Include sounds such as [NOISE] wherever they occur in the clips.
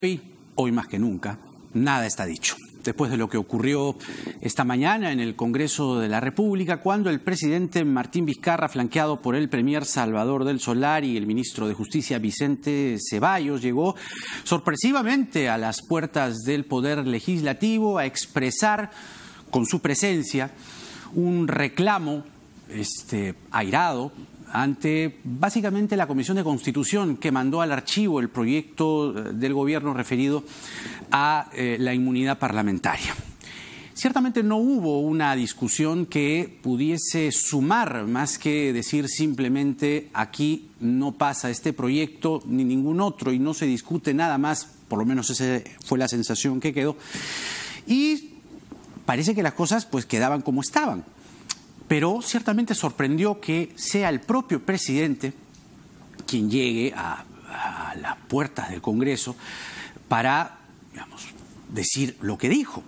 Hoy, hoy más que nunca, nada está dicho. Después de lo que ocurrió esta mañana en el Congreso de la República, cuando el presidente Martín Vizcarra, flanqueado por el premier Salvador del Solar y el ministro de Justicia Vicente Ceballos, llegó sorpresivamente a las puertas del Poder Legislativo a expresar con su presencia un reclamo este, airado ante básicamente la Comisión de Constitución que mandó al archivo el proyecto eh, del gobierno referido a eh, la inmunidad parlamentaria. Ciertamente no hubo una discusión que pudiese sumar más que decir simplemente aquí no pasa este proyecto ni ningún otro y no se discute nada más, por lo menos esa fue la sensación que quedó. Y parece que las cosas pues quedaban como estaban. Pero ciertamente sorprendió que sea el propio presidente quien llegue a, las puertas del Congreso para, decir lo que dijo.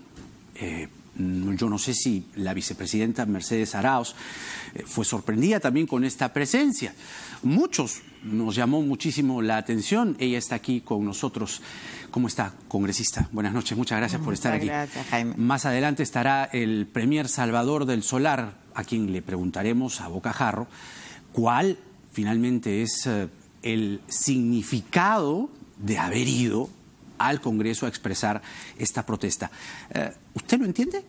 Eh, Mm, yo no sé si la vicepresidenta Mercedes Araos eh, fue sorprendida también con esta presencia. Muchos nos llamó muchísimo la atención. Ella está aquí con nosotros. ¿Cómo está, congresista? Buenas noches, muchas gracias por estar aquí. Más adelante estará el premier Salvador del Solar, a quien le preguntaremos a bocajarro cuál finalmente es eh, el significado de haber ido al Congreso a expresar esta protesta. Eh, ¿Usted lo entiende?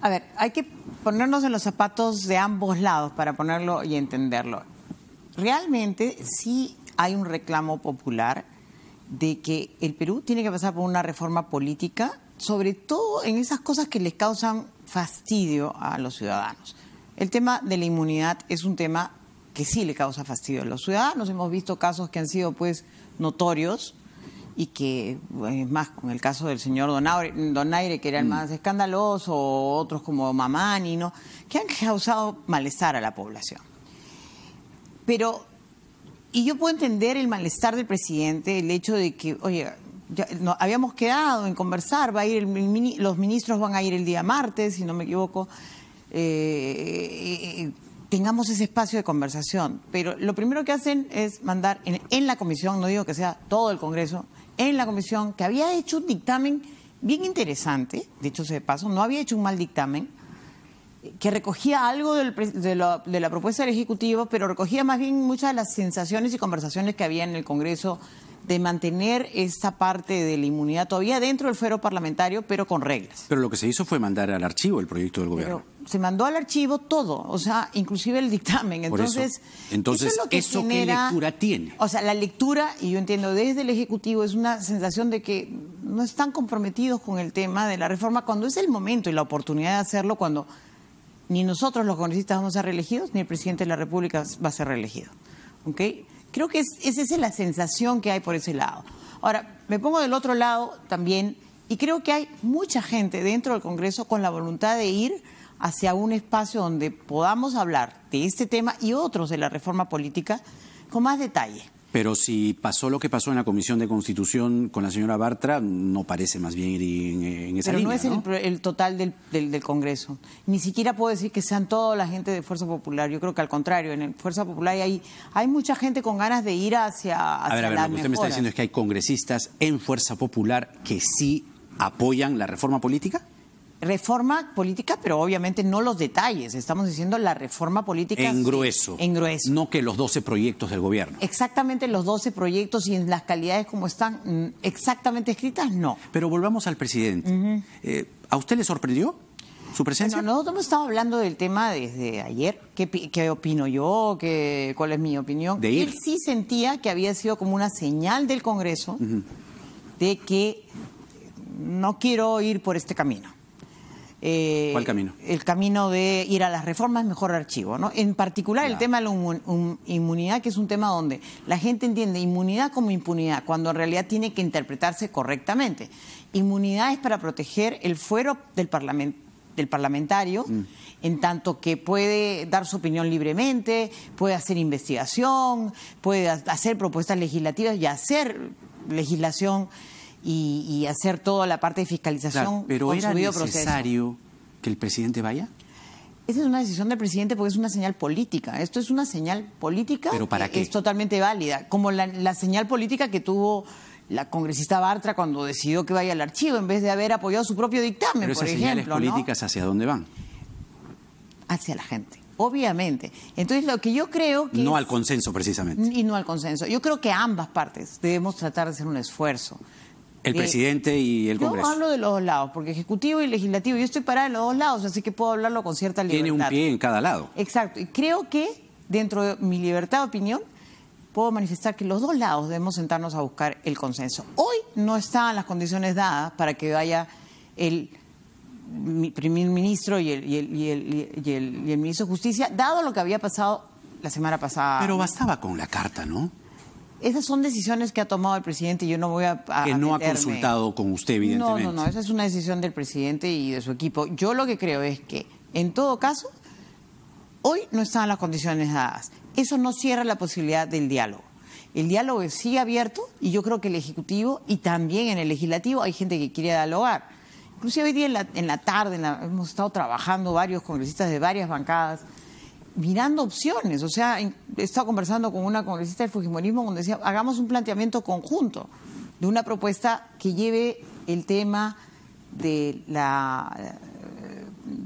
A ver, hay que ponernos en los zapatos de ambos lados para ponerlo y entenderlo. Realmente sí hay un reclamo popular de que el Perú tiene que pasar por una reforma política, sobre todo en esas cosas que les causan fastidio a los ciudadanos. El tema de la inmunidad es un tema que sí le causa fastidio a los ciudadanos. Hemos visto casos que han sido pues notorios y que, es más, con el caso del señor Donaire, Donaire que era el mm. más escandaloso, otros como Mamani, ¿no? que han causado malestar a la población. Pero, y yo puedo entender el malestar del presidente, el hecho de que, oye, ya, habíamos quedado en conversar, va a ir los ministros van a ir el día martes, si no me equivoco. Eh, tengamos ese espacio de conversación. Pero lo primero que hacen es mandar en, la comisión, no digo que sea todo el Congreso, en la comisión que había hecho un dictamen bien interesante, dicho hecho de paso, no había hecho un mal dictamen, que recogía algo de, de, la, propuesta del Ejecutivo, pero recogía más bien muchas de las sensaciones y conversaciones que había en el Congreso de mantener esta parte de la inmunidad todavía dentro del fuero parlamentario, pero con reglas. Pero lo que se hizo fue mandar al archivo el proyecto del gobierno. se mandó al archivo todo, o sea, inclusive el dictamen. Entonces, eso. Entonces eso, qué lectura tiene? O sea, la lectura, y yo entiendo desde el Ejecutivo, es una sensación de que no están comprometidos con el tema de la reforma cuando es el momento y la oportunidad de hacerlo cuando ni nosotros los congresistas vamos a ser reelegidos, ni el presidente de la República va a ser reelegido. ¿Okay? Creo que esa es la sensación que hay por ese lado. Ahora, me pongo del otro lado también y creo que hay mucha gente dentro del Congreso con la voluntad de ir hacia un espacio donde podamos hablar de este tema y otros de la reforma política con más detalle. Pero si pasó lo que pasó en la Comisión de Constitución con la señora Bartra, no parece más bien ir en, esa Pero no es El, total del, del, Congreso. Ni siquiera puedo decir que sean toda la gente de Fuerza Popular. Yo creo que al contrario, en Fuerza Popular hay, hay mucha gente con ganas de ir hacia, hacia a ver, lo que usted me está diciendo es que hay congresistas en Fuerza Popular que sí apoyan la reforma política. Reforma política, pero obviamente no los detalles. Estamos diciendo la reforma política. En grueso. En grueso. No que los 12 proyectos del gobierno. Exactamente los 12 proyectos y en las calidades como están mm, exactamente escritas, no. Pero volvamos al presidente. Eh, ¿A usted le sorprendió su presencia? No, nosotros hemos estado hablando del tema desde ayer. ¿Qué, opino yo? ¿Qué, ¿Cuál es mi opinión? Él sí sentía que había sido como una señal del Congreso de que no quiero ir por este camino. Eh, ¿Cuál camino? El camino de ir a las reformas, mejor archivo. ¿no? En particular el tema de la inmunidad, que es un tema donde la gente entiende inmunidad como impunidad, cuando en realidad tiene que interpretarse correctamente. Inmunidad es para proteger el fuero del, del parlamentario, mm. en tanto que puede dar su opinión libremente, puede hacer investigación, puede hacer propuestas legislativas y hacer legislación y, hacer toda la parte de fiscalización. pero era necesario que el presidente vaya. Esa es una decisión del presidente porque es una señal política. Esto es una señal política que es totalmente válida. Como la, señal política que tuvo la congresista Bartra cuando decidió que vaya al archivo en vez de haber apoyado su propio dictamen, Pero esas señales políticas hacia dónde van? Hacia la gente. Obviamente. Entonces, lo que yo creo que. No al consenso, precisamente. Y no al consenso. Yo creo que ambas partes debemos tratar de hacer un esfuerzo. El eh, presidente y el Congreso. Yo hablo de los dos lados, porque Ejecutivo y Legislativo, yo estoy parada en los dos lados, así que puedo hablarlo con cierta libertad. Tiene un pie en cada lado. Exacto, y creo que dentro de mi libertad de opinión puedo manifestar que los dos lados debemos sentarnos a buscar el consenso. Hoy no están las condiciones dadas para que vaya el primer ministro y y el, y el ministro de Justicia, dado lo que había pasado la semana pasada. Pero bastaba con la carta, ¿no? Esas son decisiones que ha tomado el presidente y yo no voy a... que no ha consultado con usted, evidentemente. No, no, no, esa es una decisión del presidente y de su equipo. Yo lo que creo es que, en todo caso, hoy no están las condiciones dadas. Eso no cierra la posibilidad del diálogo. El diálogo sigue abierto y yo creo que el Ejecutivo y también en el Legislativo hay gente que quiere dialogar. Inclusive hoy día en la, tarde hemos estado trabajando varios congresistas de varias bancadas mirando opciones. O sea, he estado conversando con una congresista del Fujimorismo donde decía, hagamos un planteamiento conjunto de una propuesta que lleve el tema de la, eh,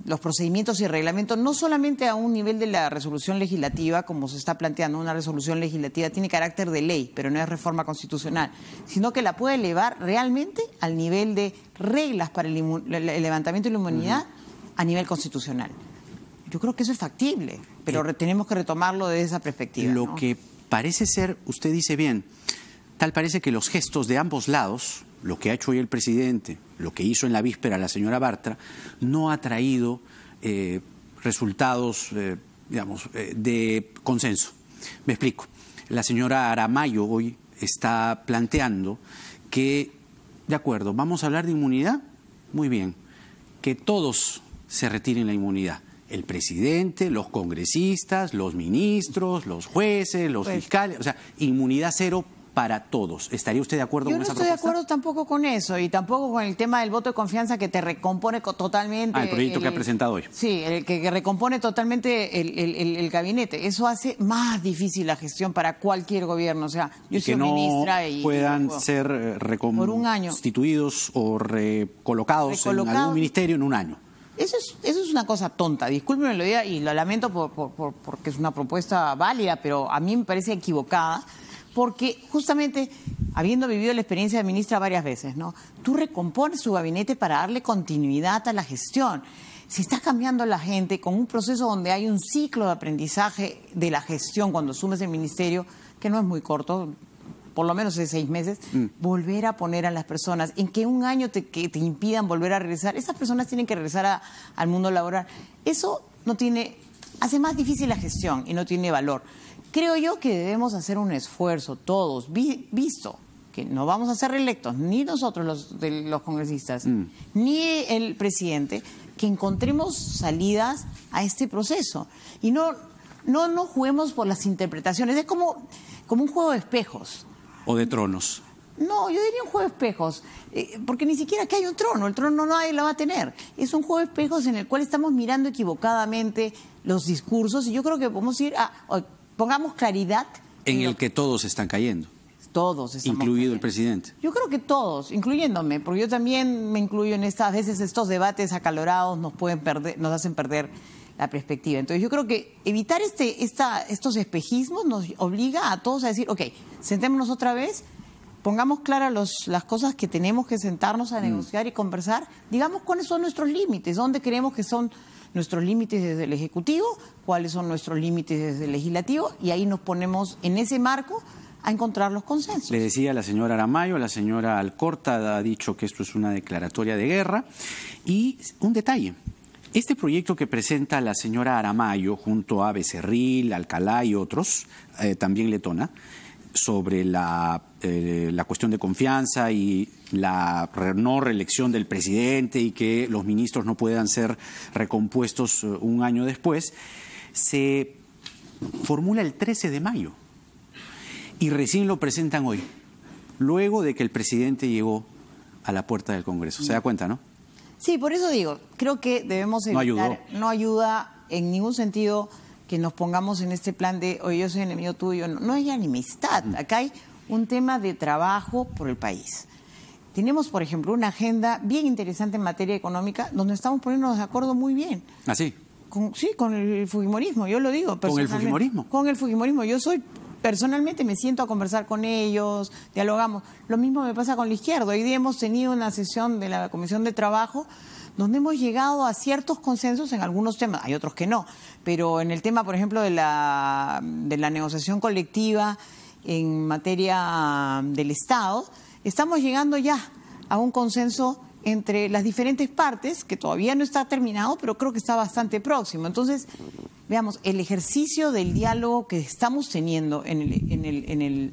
los procedimientos y reglamentos, no solamente a un nivel de la resolución legislativa, como se está planteando, una resolución legislativa tiene carácter de ley, pero no es reforma constitucional, sino que la puede elevar realmente al nivel de reglas para el, levantamiento de la humanidad a nivel constitucional. Yo creo que eso es factible pero eh, tenemos que retomarlo desde esa perspectiva. Lo que parece ser, usted dice bien, tal parece que los gestos de ambos lados, lo que ha hecho hoy el presidente, lo que hizo en la víspera la señora Bartra, no ha traído eh, resultados, eh, digamos, de consenso. Me explico. La señora Aramayo hoy está planteando que, de acuerdo, vamos a hablar de inmunidad, muy bien, que todos se retiren la inmunidad el presidente, los congresistas, los ministros, los jueces, los pues fiscales, o sea, inmunidad cero para todos. ¿Estaría usted de acuerdo con esa Yo no estoy de acuerdo tampoco con eso y tampoco con el tema del voto de confianza que te recompone totalmente. Ah, el proyecto que ha presentado hoy. Sí, el que, recompone totalmente el, gabinete. Eso hace más difícil la gestión para cualquier gobierno. O sea, yo soy que no ministra y. puedan ser eh, reconstituidos o recolocados en algún ministerio en un año. Eso es, una cosa tonta, discúlpenme lo diga y lo lamento por, porque es una propuesta válida, pero a mí me parece equivocada, porque justamente habiendo vivido la experiencia de ministra varias veces, ¿no? Tú recompones su gabinete para darle continuidad a la gestión. Si estás cambiando la gente con un proceso donde hay un ciclo de aprendizaje de la gestión cuando asumes el ministerio, que no es muy corto, por lo menos de seis meses, mm. volver a poner a las personas, en que un año te, que te impidan volver a regresar, esas personas tienen que regresar a, al mundo laboral. Eso no tiene, hace más difícil la gestión y no tiene valor. Creo yo que debemos hacer un esfuerzo todos, visto que no vamos a ser reelectos, ni nosotros los, de, los congresistas, mm. ni el presidente, que encontremos salidas a este proceso. Y no, no, no juguemos por las interpretaciones. Es como, como un juego de espejos o de tronos? No, yo diría un juego de espejos, eh, porque ni siquiera que hay un trono, el trono nadie la va a tener. Es un juego de espejos en el cual estamos mirando equivocadamente los discursos y yo creo que podemos ir a, pongamos claridad. En, el que todos están cayendo. Todos. Incluido cayendo. el presidente. Yo creo que todos, incluyéndome, porque yo también me incluyo en estas veces estos debates acalorados nos pueden perder, nos hacen perder la perspectiva. Entonces yo creo que evitar este, esta, estos espejismos nos obliga a todos a decir, ok, sentémonos otra vez, pongamos claras los, las cosas que tenemos que sentarnos a mm. negociar y conversar, digamos cuáles son nuestros límites, dónde creemos que son nuestros límites desde el Ejecutivo, cuáles son nuestros límites desde el Legislativo, y ahí nos ponemos en ese marco a encontrar los consensos. Le decía la señora Aramayo, la señora Alcorta ha dicho que esto es una declaratoria de guerra, y un detalle, este proyecto que presenta la señora Aramayo junto a Becerril, Alcalá y otros, eh, también Letona, sobre la, eh, la, cuestión de confianza y la no reelección del presidente y que los ministros no puedan ser recompuestos eh, un año después, se formula el 13 de mayo y recién lo presentan hoy, luego de que el presidente llegó a la puerta del Congreso. ¿Se da cuenta, no? Sí, por eso digo, creo que debemos evitar, no, ayuda en ningún sentido que nos pongamos en este plan de, oye, yo soy enemigo tuyo, no, hay animistad, mm. acá hay un tema de trabajo por el país. Tenemos, por ejemplo, una agenda bien interesante en materia económica donde estamos poniéndonos de acuerdo muy bien. ¿Así? ¿Ah, sí, con el Fujimorismo, yo lo digo. ¿Con el Fujimorismo? Con el Fujimorismo. Yo soy personalmente me siento a conversar con ellos, dialogamos. Lo mismo me pasa con la izquierda. Hoy día hemos tenido una sesión de la Comisión de Trabajo donde hemos llegado a ciertos consensos en algunos temas, hay otros que no, pero en el tema, por ejemplo, de la, de la negociación colectiva en materia del Estado, estamos llegando ya a un consenso entre las diferentes partes, que todavía no está terminado, pero creo que está bastante próximo. Entonces, veamos, el ejercicio del diálogo que estamos teniendo en el, en el, en el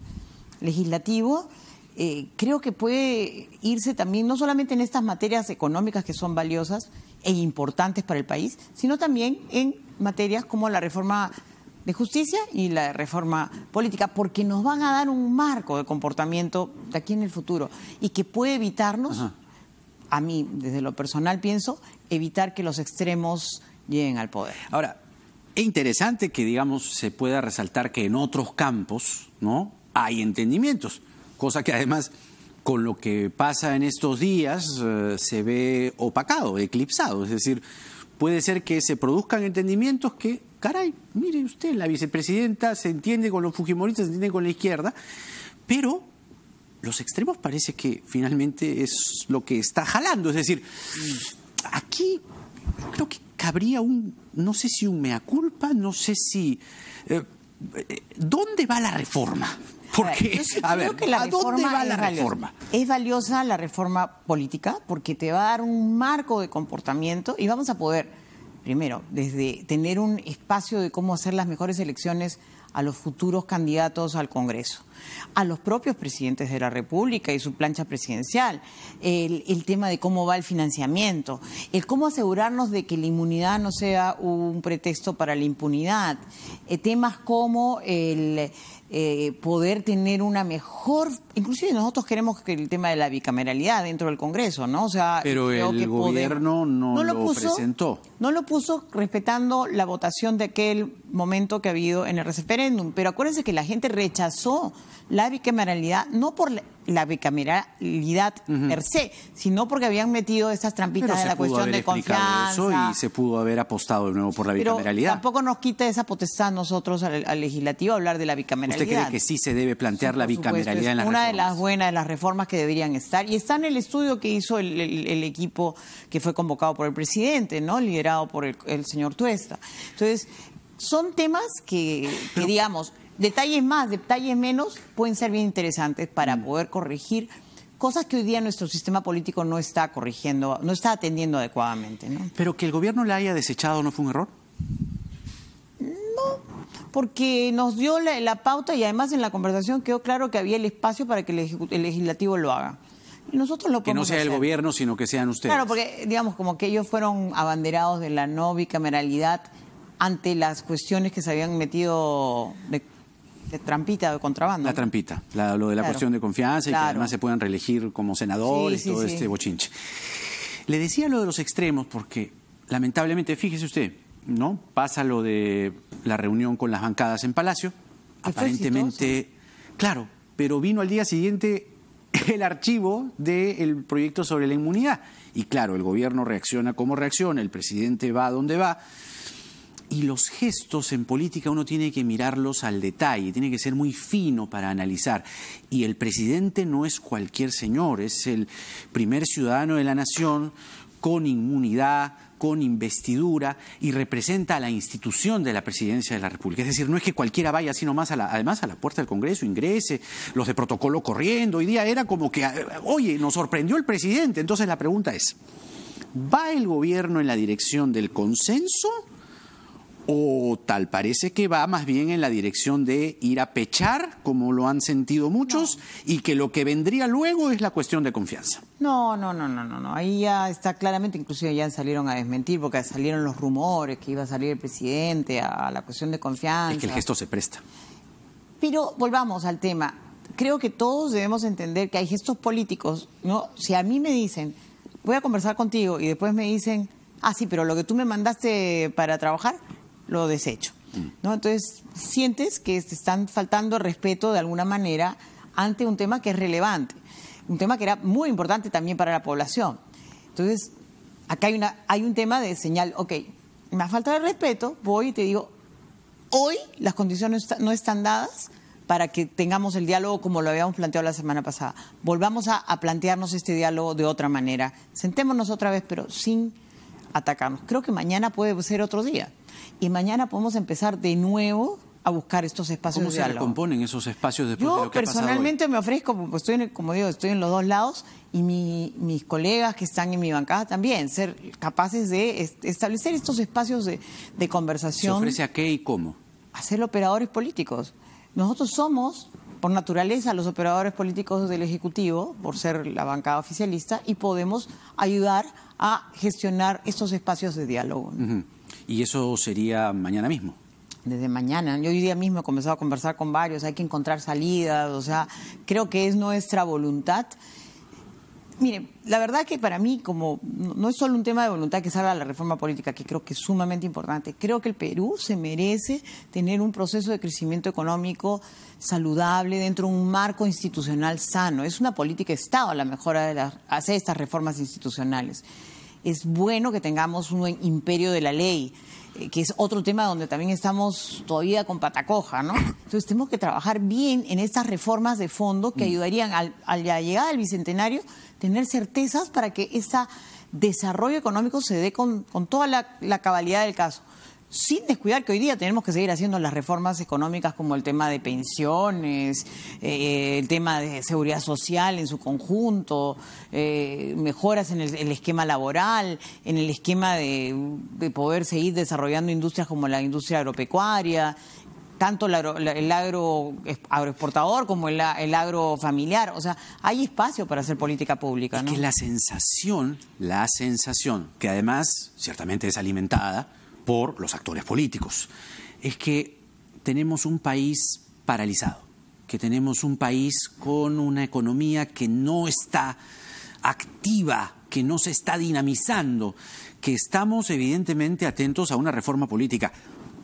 legislativo, eh, creo que puede irse también, no solamente en estas materias económicas que son valiosas e importantes para el país, sino también en materias como la reforma de justicia y la reforma política, porque nos van a dar un marco de comportamiento de aquí en el futuro y que puede evitarnos a mí, desde lo personal, pienso, evitar que los extremos lleguen al poder. Ahora, es interesante que, digamos, se pueda resaltar que en otros campos, ¿no? Hay entendimientos, cosa que además con lo que pasa en estos días eh, se ve opacado, eclipsado. Es decir, puede ser que se produzcan entendimientos que, caray, mire usted, la vicepresidenta se entiende con los fujimoristas, se entiende con la izquierda, pero los extremos parece que finalmente es lo que está jalando. Es decir, aquí creo que cabría un, no sé si un mea culpa, no sé si... Eh, eh, ¿Dónde va la reforma? Porque, a ver, dónde va la reforma? Es valiosa la reforma política porque te va a dar un marco de comportamiento y vamos a poder, primero, desde tener un espacio de cómo hacer las mejores elecciones a los futuros candidatos al Congreso, a los propios presidentes de la República y su plancha presidencial, el, tema de cómo va el financiamiento, el cómo asegurarnos de que la inmunidad no sea un pretexto para la impunidad, eh, temas como el eh, poder tener una mejor, inclusive nosotros queremos que el tema de la bicameralidad dentro del Congreso, ¿no? O sea, pero el gobierno no, lo, presentó. No lo puso respetando la votación de aquel momento que ha habido en el referéndum, pero acuérdense que la gente rechazó la bicameralidad, no por la bicameralidad per se, sino porque habían metido esas trampitas en la cuestión de confianza. y se pudo haber apostado de nuevo por la Pero bicameralidad. Tampoco nos quita esa potestad nosotros al, legislativo hablar de la bicameralidad. ¿Usted cree que sí se debe plantear la bicameralidad en la Una de las buenas de las reformas que deberían estar. Y está en el estudio que hizo el, equipo que fue convocado por el presidente, ¿no? Liderado por el, señor Tuesta. Entonces, son temas que, que digamos, detalles más, detalles menos, pueden ser bien interesantes para mm. poder corregir cosas que hoy día nuestro sistema político no está corrigiendo, no está atendiendo adecuadamente. Pero que el gobierno la haya desechado no fue un error. No, porque nos dio la, pauta y además en la conversación quedó claro que había el espacio para que el, legislativo lo haga. nosotros lo Que no sea el gobierno, sino que sean ustedes. Claro, porque digamos como que ellos fueron abanderados de la no bicameralidad ante las cuestiones que se habían metido de de trampita de contrabando. La trampita, lo de la cuestión de confianza y que además se puedan reelegir como senadores, y todo este bochinche. Le decía lo de los extremos porque, lamentablemente, fíjese usted, ¿no? Pasa lo de la reunión con las bancadas en Palacio, aparentemente, claro, pero vino al día siguiente [LAUGHS] el archivo del proyecto sobre la inmunidad. Y claro, el gobierno reacciona como reacciona, el presidente va a donde va. Y los gestos en política uno tiene que mirarlos al detalle, tiene que ser muy fino para analizar. Y el presidente no es cualquier señor, es el primer ciudadano de la nación con inmunidad, con investidura y representa a la institución de la presidencia de la República. Es decir, no es que cualquiera vaya así nomás, además a la puerta del Congreso, ingrese, los de protocolo corriendo. Hoy día era como que, eh, oye, nos sorprendió el presidente. Entonces la pregunta es, ¿va el gobierno en la dirección del consenso? o tal parece que va más bien en la dirección de ir a pechar, como lo han sentido muchos, y que lo que vendría luego es la cuestión de confianza. No, no, no, no, no, no. Ahí ya está claramente, inclusive ya salieron a desmentir, porque salieron los rumores que iba a salir el presidente a la cuestión de confianza. Es que el gesto se presta. Pero volvamos al tema. Creo que todos debemos entender que hay gestos políticos, ¿no? Si a mí me dicen, voy a conversar contigo, y después me dicen, ah, sí, pero lo que tú me mandaste para trabajar, lo desecho. Mm. ¿no? Entonces, sientes que te están faltando respeto de alguna manera ante un tema que es relevante, un tema que era muy importante también para la población. Entonces, acá hay, una, hay un tema de señal, ok, me falta el respeto, voy y te digo, hoy las condiciones no están dadas para que tengamos el diálogo como lo habíamos planteado la semana pasada. Volvamos a, a plantearnos este diálogo de otra manera. Sentémonos otra vez, pero sin atacarnos. Creo que mañana puede ser otro día y mañana podemos empezar de nuevo a buscar estos espacios de diálogo. se recomponen esos espacios de lo personalmente me ofrezco, como digo, estoy en los dos lados y mis colegas que están en mi bancada también, ser capaces de establecer estos espacios de, conversación. ¿Se ofrece a qué y cómo? A ser operadores políticos. Nosotros somos por naturaleza los operadores políticos del Ejecutivo, por ser la bancada oficialista, y podemos ayudar a gestionar estos espacios de diálogo y eso sería mañana mismo desde mañana. Yo hoy día mismo he comenzado a conversar con varios, hay que encontrar salidas, o sea, creo que es nuestra voluntad. Mire, la verdad que para mí, como no es solo un tema de voluntad que salga la reforma política, que creo que es sumamente importante, creo que el Perú se merece tener un proceso de crecimiento económico saludable dentro de un marco institucional sano. Es una política de Estado la mejora de hacer estas reformas institucionales es bueno que tengamos un buen imperio de la ley, eh, que es otro tema donde también estamos todavía con patacoja, ¿no? Entonces tenemos que trabajar bien en estas reformas de fondo que mm. ayudarían al, a la llegada del Bicentenario tener certezas para que ese desarrollo económico se dé con, toda la cabalidad del caso sin descuidar que hoy día tenemos que seguir haciendo las reformas económicas como el tema de pensiones, eh, el tema de seguridad social en su conjunto, eh, mejoras en el, esquema laboral, en el esquema de, poder seguir desarrollando industrias como la industria agropecuaria tanto el agroexportador como el, el, agro familiar. O sea, hay espacio para hacer política pública. Es que la sensación, la sensación, que además ciertamente es alimentada, por los actores políticos, es que tenemos un país paralizado, que tenemos un país con una economía que no está activa, que no se está dinamizando, que estamos evidentemente atentos a una reforma política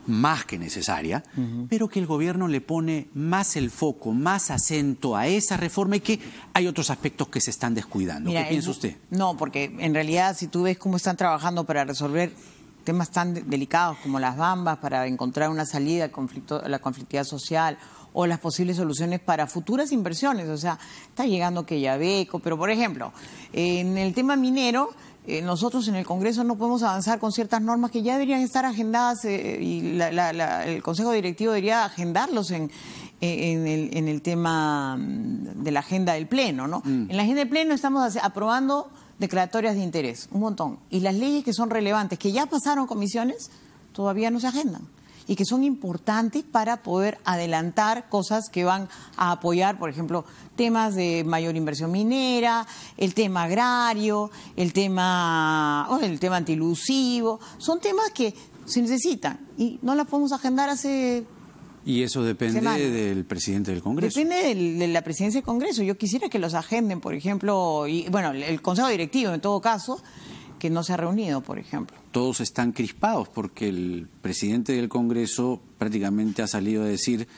más que necesaria, pero que el gobierno le pone más el foco, más acento a esa reforma y que hay otros aspectos que se están descuidando. ¿Qué piensa usted? No, porque en realidad si tú ves cómo están trabajando para resolver temas tan delicados como las bambas para encontrar una salida conflicto, a la conflictividad social o las posibles soluciones para futuras inversiones. O sea, está llegando que ya beco, pero por ejemplo, en el tema minero, eh, nosotros en el Congreso no podemos avanzar con ciertas normas que ya deberían estar agendadas eh, y el Consejo Directivo debería agendarlos en, el, tema mm, de la agenda del Pleno. ¿no? Mm. En la agenda del Pleno estamos aprobando declaratorias de interés, un montón. Y las leyes que son relevantes, que ya pasaron comisiones, todavía no se agendan y que son importantes para poder adelantar cosas que van a apoyar, por ejemplo, temas de mayor inversión minera, el tema agrario, el tema, o oh, el tema antilusivo, son temas que se necesitan y no las podemos agendar hace y eso depende del presidente del Congreso. Depende de la presidencia del Congreso. Yo quisiera que los agenden, por ejemplo, y bueno, el Consejo Directivo en todo caso, que no se ha reunido, por ejemplo. Todos están crispados porque el presidente del Congreso prácticamente ha salido a decir,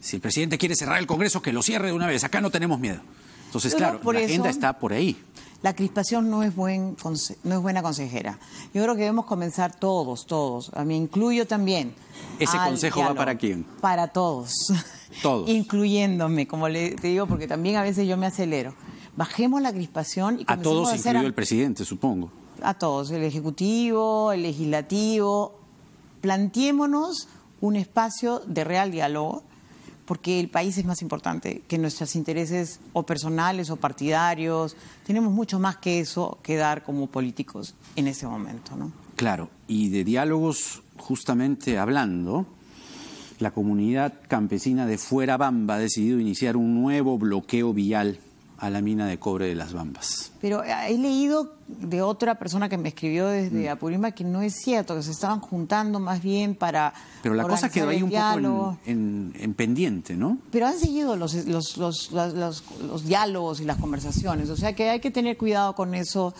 si el presidente quiere cerrar el Congreso, que lo cierre de una vez, acá no tenemos miedo. Entonces, claro, la agenda está por ahí. La crispación no es, buen, no es buena consejera. Yo creo que debemos comenzar todos, todos. A mí incluyo también. ¿Ese consejo va para quién? Para todos. Todos. [LAUGHS] Incluyéndome, como le te digo, porque también a veces yo me acelero. Bajemos la crispación y A todos, a incluido el presidente, supongo. A todos, el ejecutivo, el legislativo. Planteémonos un espacio de real diálogo porque el país es más importante que nuestros intereses o personales o partidarios. Tenemos mucho más que eso que dar como políticos en ese momento. ¿no? Claro, y de diálogos justamente hablando, la comunidad campesina de Fuera Bamba ha decidido iniciar un nuevo bloqueo vial a la mina de cobre de Las Bambas. Pero eh, he leído de otra persona que me escribió desde mm. Apurima... que no es cierto, que se estaban juntando más bien para... Pero la cosa quedó ahí un poco en, pendiente, ¿no? Pero han seguido los los, diálogos y las conversaciones, o sea que hay que tener cuidado con eso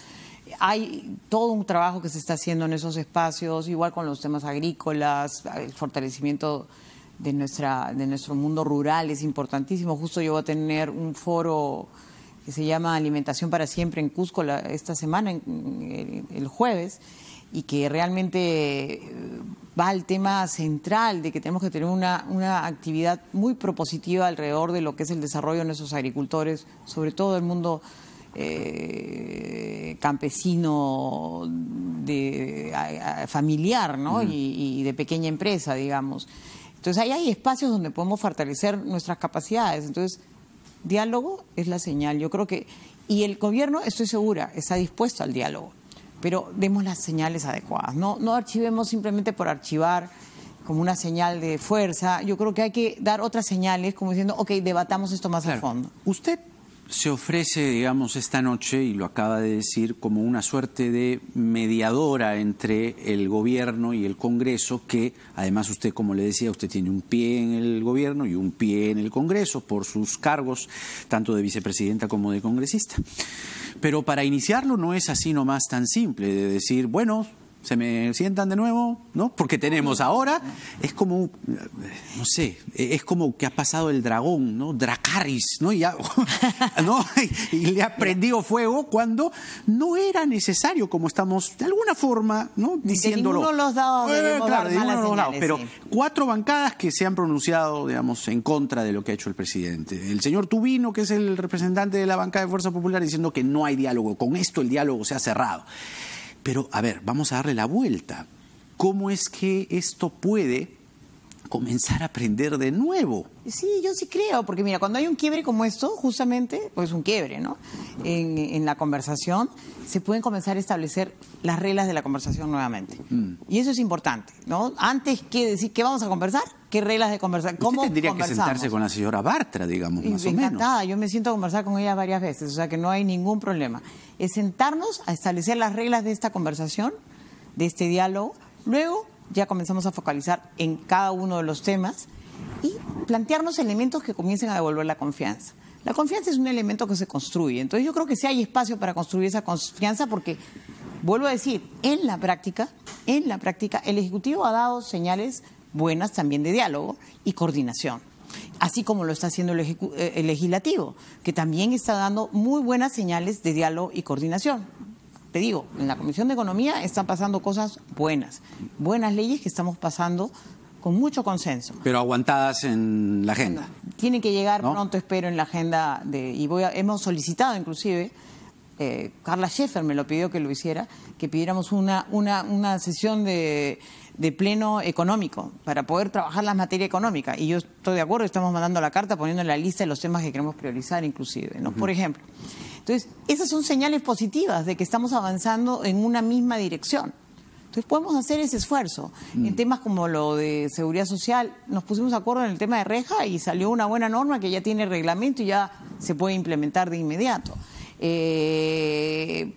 hay todo un trabajo que se está haciendo en esos espacios, igual con los temas agrícolas, el fortalecimiento de, nuestra, de nuestro mundo rural es importantísimo. Justo yo voy a tener un foro que se llama Alimentación para Siempre en Cusco esta semana, en, el, jueves, y que realmente eh, va al tema central de que tenemos que tener una, una, actividad muy propositiva alrededor de lo que es el desarrollo de nuestros agricultores, sobre todo el mundo eh, campesino de, familiar mm. Y, de pequeña empresa, digamos. Entonces ahí hay espacios donde podemos fortalecer nuestras capacidades. Entonces Diálogo es la señal. Yo creo que, y el gobierno, estoy segura, está dispuesto al diálogo, pero demos las señales adecuadas. No, no archivemos simplemente por archivar como una señal de fuerza. Yo creo que hay que dar otras señales, como diciendo, ok, debatamos esto más al a fondo. Usted se ofrece, digamos, esta noche, y lo acaba de decir, como una suerte de mediadora entre el gobierno y el Congreso, que además usted, como le decía, usted tiene un pie en el gobierno y un pie en el Congreso por sus cargos, tanto de vicepresidenta como de congresista. Pero para iniciarlo no es así nomás tan simple, de decir, bueno, se me sientan de nuevo, ¿no? Porque tenemos ahora, es como, no sé, es como que ha pasado el dragón, ¿no? Dracaris, ¿no? Y, ya, [LAUGHS] ¿no? le ha prendido fuego cuando no era necesario, como estamos de alguna forma, ¿no? Diciéndolo. los dados, eh, claro, lados, Pero cuatro bancadas que se han pronunciado, digamos, en contra de lo que ha hecho el presidente. El señor Tubino, que es el representante de la bancada de Fuerza Popular, diciendo que no hay diálogo. Con esto el diálogo se ha cerrado. Pero a ver, vamos a darle la vuelta. ¿Cómo es que esto puede comenzar a aprender de nuevo. Sí, yo sí creo, porque mira, cuando hay un quiebre como esto, justamente, pues un quiebre, ¿no? En, la conversación, se pueden comenzar a establecer las reglas de la conversación nuevamente. Mm. Y eso es importante, ¿no? Antes que decir qué vamos a conversar, qué reglas de conversar. ¿Cómo tendría que sentarse con la señora Bartra, digamos, más o menos. Yo me siento a conversar con ella varias veces, o sea que no hay ningún problema. Es sentarnos a establecer las reglas de esta conversación, de este diálogo. Luego, ya comenzamos a focalizar en cada uno de los temas y plantearnos elementos que comiencen a devolver la confianza. La confianza es un elemento que se construye, entonces yo creo que sí hay espacio para construir esa confianza porque, vuelvo a decir, en la práctica, en la práctica, el Ejecutivo ha dado señales buenas también de diálogo y coordinación, así como lo está haciendo el eh, Legislativo, que también está dando muy buenas señales de diálogo y coordinación te digo, en la Comisión de Economía están pasando cosas buenas, buenas leyes que estamos pasando con mucho consenso. Pero aguantadas en la agenda. tienen que llegar pronto, espero, en la agenda de, y voy hemos solicitado inclusive eh, Carla Sheffer me lo pidió que lo hiciera, que pidiéramos una, sesión de, pleno económico para poder trabajar la materia económica. Y yo estoy de acuerdo, estamos mandando la carta poniendo en la lista de los temas que queremos priorizar inclusive, Por ejemplo. Entonces, esas son señales positivas de que estamos avanzando en una misma dirección. Entonces podemos hacer ese esfuerzo. Mm. En temas como lo de seguridad social, nos pusimos de acuerdo en el tema de reja y salió una buena norma que ya tiene reglamento y ya se puede implementar de inmediato. Eh,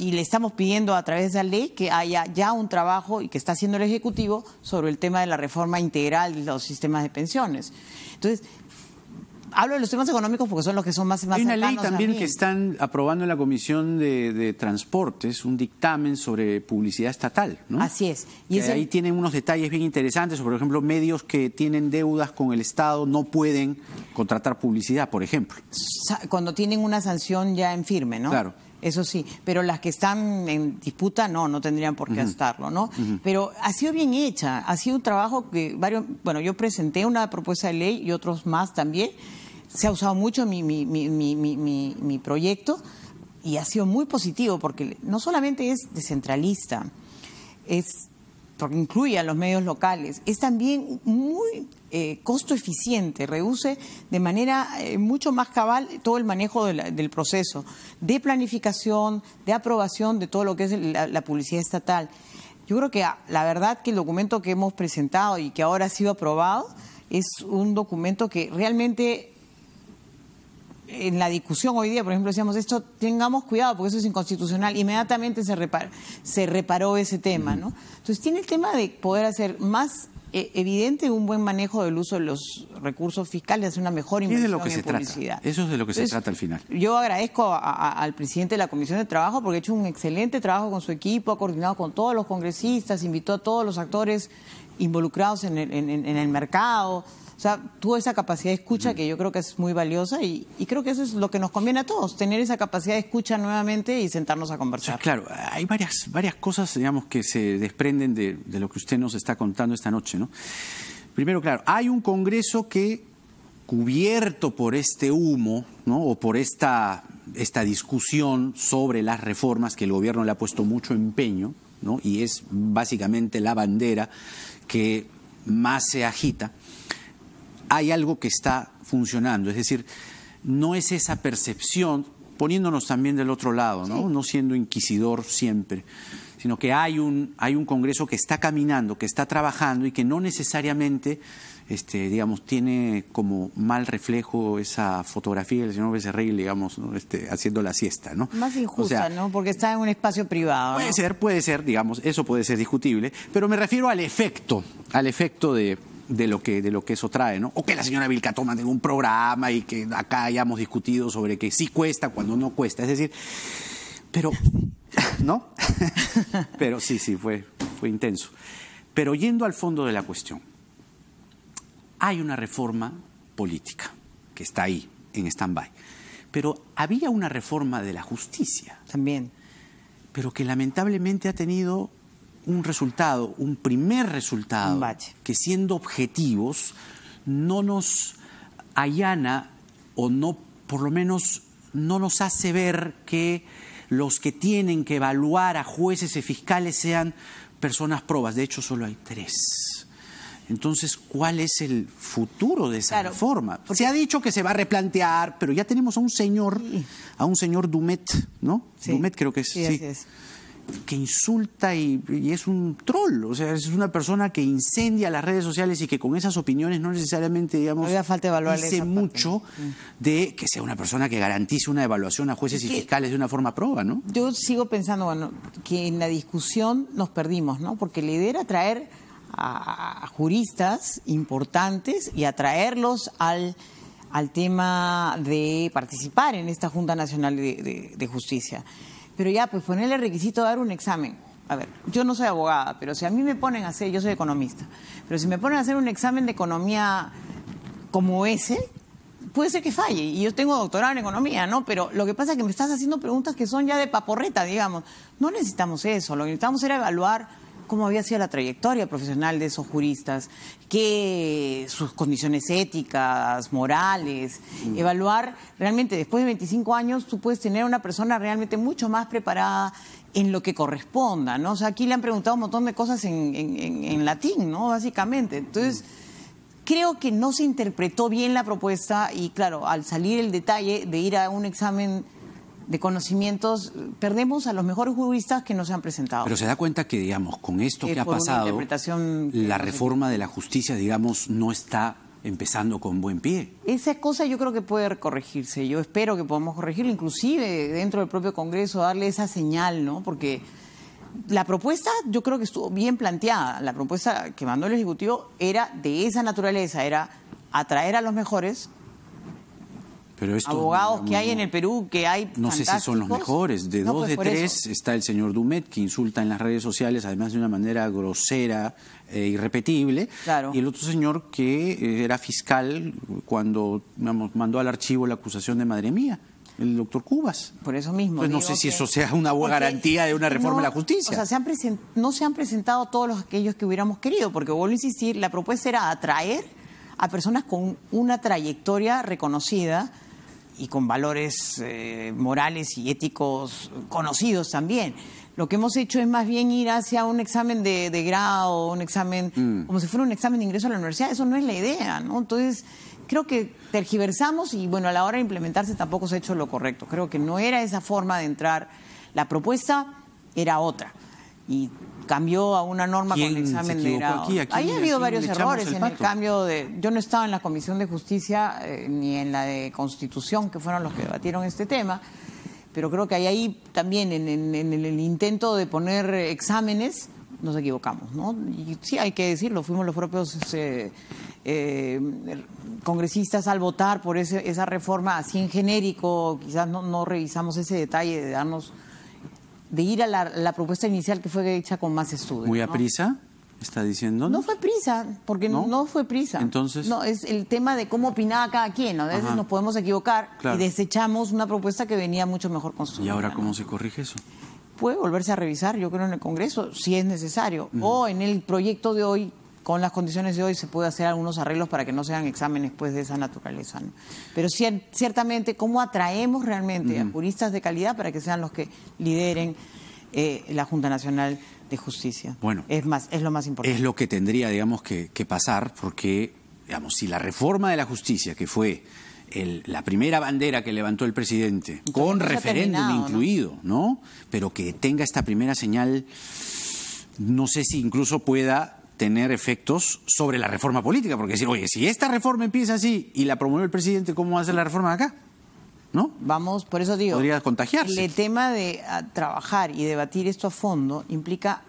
y le estamos pidiendo a través de la ley que haya ya un trabajo y que está haciendo el Ejecutivo sobre el tema de la reforma integral de los sistemas de pensiones. Entonces, hablo de los temas económicos porque son los que son más, más Hay una ley también que están aprobando en la Comisión de, Transportes, un dictamen sobre publicidad estatal, Así es. Y Ahí tienen unos detalles bien interesantes, por ejemplo, medios que tienen deudas con el Estado no pueden contratar publicidad, por ejemplo. Cuando tienen una sanción ya en firme, ¿no? Claro eso sí, pero las que están en disputa no, no tendrían por qué gastarlo, ¿no? Pero ha sido bien hecha, ha sido un trabajo que varios, bueno, yo presenté una propuesta de ley y otros más también se ha usado mucho mi, proyecto y ha sido muy positivo porque no solamente es descentralista, es porque incluye a los medios locales, es también muy eh, costo eficiente, reduce de manera eh, mucho más cabal todo el manejo del proceso de planificación, de aprobación de todo lo que es la, la publicidad estatal. Yo creo que ah, la verdad que el documento que hemos presentado y que ahora ha sido aprobado es un documento que realmente en la discusión hoy día, por ejemplo, decíamos, esto tengamos cuidado porque eso es inconstitucional, inmediatamente se, reparó, se reparó ese tema, ¿no? Entonces tiene el tema de poder hacer más eh, evidente un buen manejo del uso de los recursos fiscales, hacer una mejor inversión lo que en se publicidad. Eso es de lo que se trata al final. Yo agradezco al presidente de la Comisión de Trabajo porque ha hecho un excelente trabajo con su equipo, ha coordinado con todos los congresistas, invitó a todos los actores involucrados en en, en el mercado. O sea, tuvo esa capacidad de escucha que yo creo que es muy valiosa y, creo que eso es lo que nos conviene a todos, tener esa capacidad de escucha nuevamente y sentarnos a conversar. claro, hay varias, varias cosas, digamos, que se desprenden de, lo que usted nos está contando esta noche, ¿no? Primero, claro, hay un Congreso que, cubierto por este humo, ¿no? O por esta, esta discusión sobre las reformas que el gobierno le ha puesto mucho empeño, ¿no? Y es básicamente la bandera que más se agita hay algo que está funcionando. Es decir, no es esa percepción, poniéndonos también del otro lado, ¿no? no siendo inquisidor siempre, sino que hay un, hay un Congreso que está caminando, que está trabajando y que no necesariamente este, digamos, tiene como mal reflejo esa fotografía del señor Becerril, digamos, este, haciendo la siesta, ¿no? Más injusta, ¿no? Porque está en un espacio privado. Puede ser, puede ser, digamos, eso puede ser discutible, pero me refiero al efecto, al efecto de, de lo que, de lo que eso trae, ¿no? O que la señora Vilca toma de un programa y que acá hayamos discutido sobre que sí cuesta cuando no cuesta. Es decir, pero, ¿no? [LAUGHS] pero sí, sí, fue, fue intenso. Pero yendo al fondo de la cuestión, hay una reforma política que está ahí, en stand-by. Pero había una reforma de la justicia. También. Pero que lamentablemente ha tenido un resultado, un primer resultado, que siendo objetivos no nos allana o no, por lo menos, no nos hace ver que los que tienen que evaluar a jueces y fiscales sean personas probas. De hecho, solo hay tres. Entonces, ¿cuál es el futuro de esa forma? reforma? Se ha dicho que se va a replantear, pero ya tenemos a un señor, a un señor Dumet, ¿no? Dumet creo que es. Sí, sí. Es que insulta y, es un troll, o sea, es una persona que incendia las redes sociales y que con esas opiniones no necesariamente, digamos, Había mucho mm. de que sea una persona que garantice una evaluación a jueces y fiscales de una forma proba, ¿no? Yo sigo pensando, bueno, que en la discusión nos perdimos, ¿no? Porque la idea era traer a, juristas importantes y atraerlos al al tema de participar en esta Junta Nacional de, de Justicia. Pero ya, pues ponerle requisito dar un examen. A ver, yo no soy abogada, pero si a mí me ponen a hacer, yo soy economista, pero si me ponen a hacer un examen de economía como ese, puede ser que falle. Y yo tengo doctorado en economía, ¿no? Pero lo que pasa es que me estás haciendo preguntas que son ya de paporreta, digamos. No necesitamos eso, lo que necesitamos era evaluar cómo había sido la trayectoria profesional de esos juristas, qué sus condiciones éticas, morales, mm. evaluar realmente después de 25 años tú puedes tener una persona realmente mucho más preparada en lo que corresponda, ¿no? O sea, aquí le han preguntado un montón de cosas en, latín, ¿no? Básicamente. Entonces... creo que no se interpretó bien la propuesta y claro, al salir el detalle de ir a un examen de conocimientos, perdemos a los mejores juristas que no se han presentado. Pero se da cuenta que, digamos, con esto que ha pasado, la reforma de la justicia, digamos, no está empezando con buen pie. Esa cosa yo creo que puede corregirse. Yo espero que podamos corregirlo, inclusive dentro del propio Congreso, darle esa señal, ¿no? Porque la propuesta yo creo que estuvo bien planteada. La propuesta que mandó el Ejecutivo era de esa naturaleza, era atraer a los mejores abogados que hay en el Perú, que hay... No sé si son los mejores. De dos pues de tres está el señor Dumet, que insulta en las redes sociales, además de una manera grosera e irrepetible. Y el otro señor que eh, era fiscal cuando mandó al archivo la acusación de Madre Mía. El doctor Cubas. Por eso mismo. Pues no sé si eso sea una buena garantía de una reforma de la justicia. O sea, se han no se han presentado todos los, aquellos que hubiéramos querido, porque vuelvo a insistir, la propuesta era atraer a personas con una trayectoria reconocida, y con valores eh, morales y éticos conocidos también. Lo que hemos hecho es más bien ir hacia un examen de, de grado, un examen, mm. como si fuera un examen de ingreso a la universidad. Eso no es la idea, ¿no? Entonces, creo que tergiversamos y, bueno, a la hora de implementarse tampoco se ha hecho lo correcto. Creo que no era esa forma de entrar. La propuesta era otra y cambió a una norma con el examen de grado. Ahí ha habido varios errores en el cambio de... Yo no estaba en la Comisión de Justicia eh, ni en la de Constitución, que fueron los que debatieron este tema, pero creo que ahí, ahí también en, el intento de poner exámenes nos equivocamos, ¿no? Y sí, hay que decirlo, fuimos los propios eh, eh, congresistas al votar por esa reforma así en genérico, quizás no, no revisamos ese detalle de darnos de ir a la, propuesta inicial que fue hecha con más estudio ¿Muy a prisa? ¿Está diciendo? No fue prisa, porque no, fue prisa. Entonces. No, es el tema de cómo opinaba cada quien. A veces nos podemos equivocar y desechamos una propuesta que venía mucho mejor construida. ¿Y ahora cómo se corrige eso? Puede volverse a revisar, yo creo, en el Congreso, si es necesario. O en el proyecto de hoy con las condiciones de hoy se puede hacer algunos arreglos para que no sean exámenes pues, de esa naturaleza. Pero ciertamente, ¿cómo atraemos realmente a juristas de calidad para que sean los que lideren eh, la Junta Nacional de Justicia? Bueno, es, más, es lo más importante. Es lo que tendría, digamos, que, pasar, porque, digamos, si la reforma de la justicia, que fue la primera bandera que levantó el presidente, con referéndum incluido, ¿no? Pero que tenga esta primera señal, no sé si incluso pueda tener efectos sobre la reforma política, porque decir, oye, si esta reforma empieza así y la promueve el presidente, ¿cómo hace la reforma acá? ¿No? Vamos, por eso digo. Podría contagiarse. El tema de ah, trabajar y debatir esto a fondo implica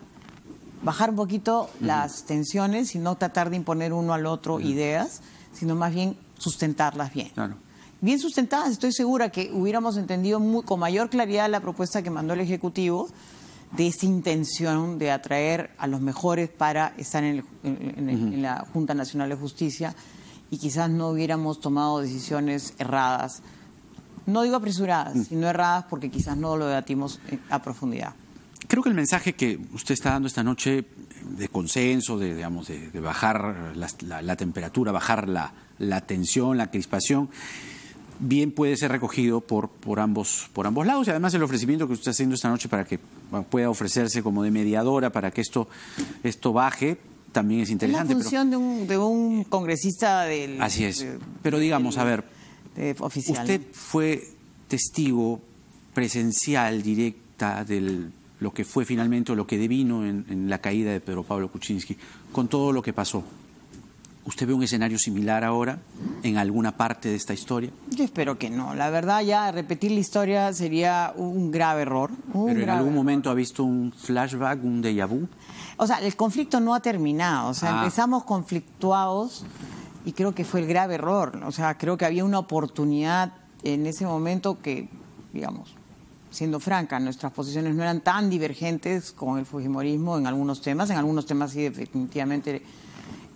bajar un poquito las tensiones y no tratar de imponer uno al otro ideas, sino más bien sustentarlas bien. Bien sustentadas, estoy segura que hubiéramos entendido con mayor claridad la propuesta que mandó el Ejecutivo de esa intención de atraer a los mejores para estar en, la Junta Nacional de Justicia y quizás no hubiéramos tomado decisiones erradas. No digo apresuradas, mm. sino erradas porque quizás no lo debatimos eh, a profundidad. Creo que el mensaje que usted está dando esta noche de consenso, de, bajar la, temperatura, bajar la, la tensión, la crispación, bien puede ser recogido por, por, ambos, por ambos lados. Y además el ofrecimiento que usted está haciendo esta noche para que pueda ofrecerse como de mediadora, para que esto, esto baje, también es interesante. Es la función de, un, de, un, congresista del... Así es. pero digamos, a ver, usted fue testigo presencial, directa, de lo que fue finalmente o lo que devino en, en la caída de Pedro Pablo Kuczynski, con todo lo que pasó. ¿Usted ve un escenario similar ahora en alguna parte de esta historia? Yo espero que no. La verdad, ya repetir la historia sería un grave error. ¿Pero en algún momento ha visto un flashback, un déjà vu? O sea, el conflicto no ha terminado. O sea, ah. empezamos conflictuados y creo que fue el grave error. O sea, creo que había una oportunidad en ese momento que, digamos, siendo franca, nuestras posiciones no eran tan divergentes con el fujimorismo en algunos temas. En algunos temas sí, definitivamente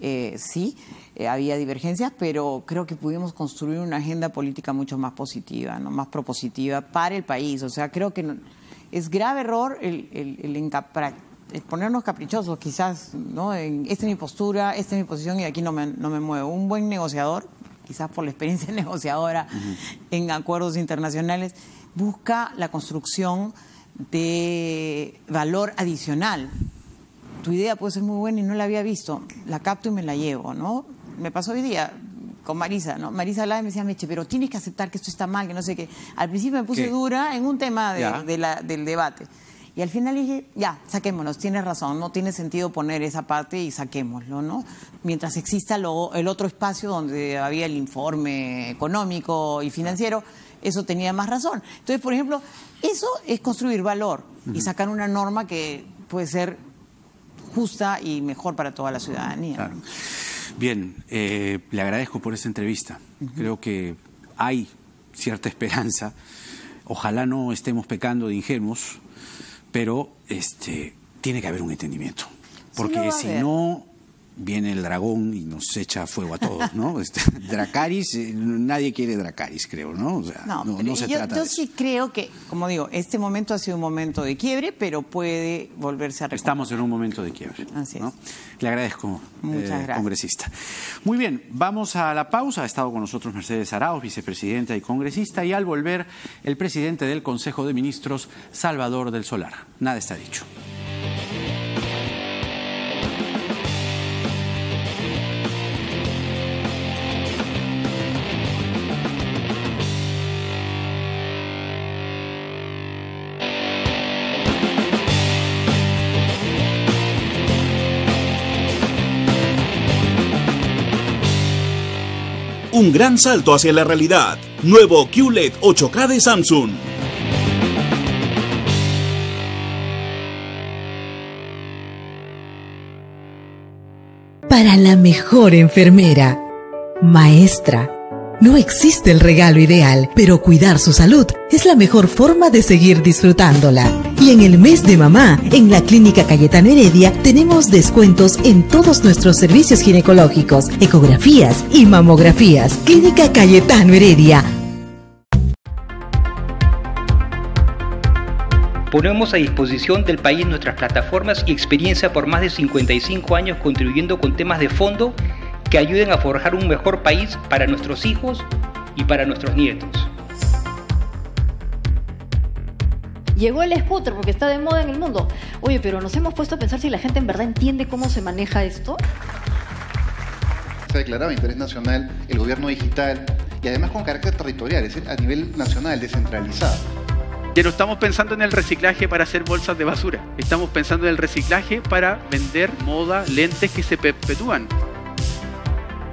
eh, sí, eh, había divergencias, pero creo que pudimos construir una agenda política mucho más positiva, ¿no? más propositiva para el país. O sea, creo que es grave error el, ponernos caprichosos, quizás, ¿no? En, esta es mi postura, esta es mi posición y aquí no me, no me muevo. Un buen negociador, quizás por la experiencia [LAUGHS] negociadora en acuerdos internacionales, busca la construcción de valor adicional tu idea puede ser muy buena y no la había visto, la capto y me la llevo, ¿no? Me pasó hoy día con Marisa, ¿no? Marisa hablaba y me decía, Meche, pero tienes que aceptar que esto está mal, que no sé qué. Al principio me puse dura en un tema de, del debate. Y al final dije, ya, saquémonos, tienes razón, no tiene sentido poner esa parte y saquémoslo, ¿no? Mientras exista el otro espacio donde había el informe económico y financiero, eso tenía más razón. Entonces, por ejemplo, eso es construir valor y sacar una norma que puede ser justa y mejor para toda la ciudadanía. Bien, eh, le agradezco por esta entrevista. Creo que hay cierta esperanza. Ojalá no estemos pecando de ingenuos, pero este, tiene que haber un entendimiento. Porque si no viene el dragón y nos echa fuego a todos, ¿no? [LAUGHS] Este, Dracaris, eh, nadie quiere Dracaris, creo, ¿no? no, no, se yo, trata Yo sí creo que, como digo, este momento ha sido un momento de quiebre, pero puede volverse a recuperar. Estamos en un momento de quiebre. Así es. Le agradezco, eh, congresista. Muy bien, vamos a la pausa. Ha estado con nosotros Mercedes Arauz, vicepresidenta y congresista, y al volver, el presidente del Consejo de Ministros, Salvador del Solar. Nada está dicho. un gran salto hacia la realidad. Nuevo QLED 8K de Samsung. Para la mejor enfermera, maestra no existe el regalo ideal, pero cuidar su salud es la mejor forma de seguir disfrutándola. Y en el mes de mamá, en la Clínica Cayetano Heredia, tenemos descuentos en todos nuestros servicios ginecológicos, ecografías y mamografías. Clínica Cayetano Heredia. Ponemos a disposición del país nuestras plataformas y experiencia por más de 55 años contribuyendo con temas de fondo que ayuden a forjar un mejor país para nuestros hijos y para nuestros nietos. Llegó el scooter porque está de moda en el mundo. Oye, pero nos hemos puesto a pensar si la gente en verdad entiende cómo se maneja esto. Se declarado interés nacional el gobierno digital y además con carácter territorial, es decir, a nivel nacional, descentralizado. Ya no estamos pensando en el reciclaje para hacer bolsas de basura, estamos pensando en el reciclaje para vender moda, lentes que se perpetúan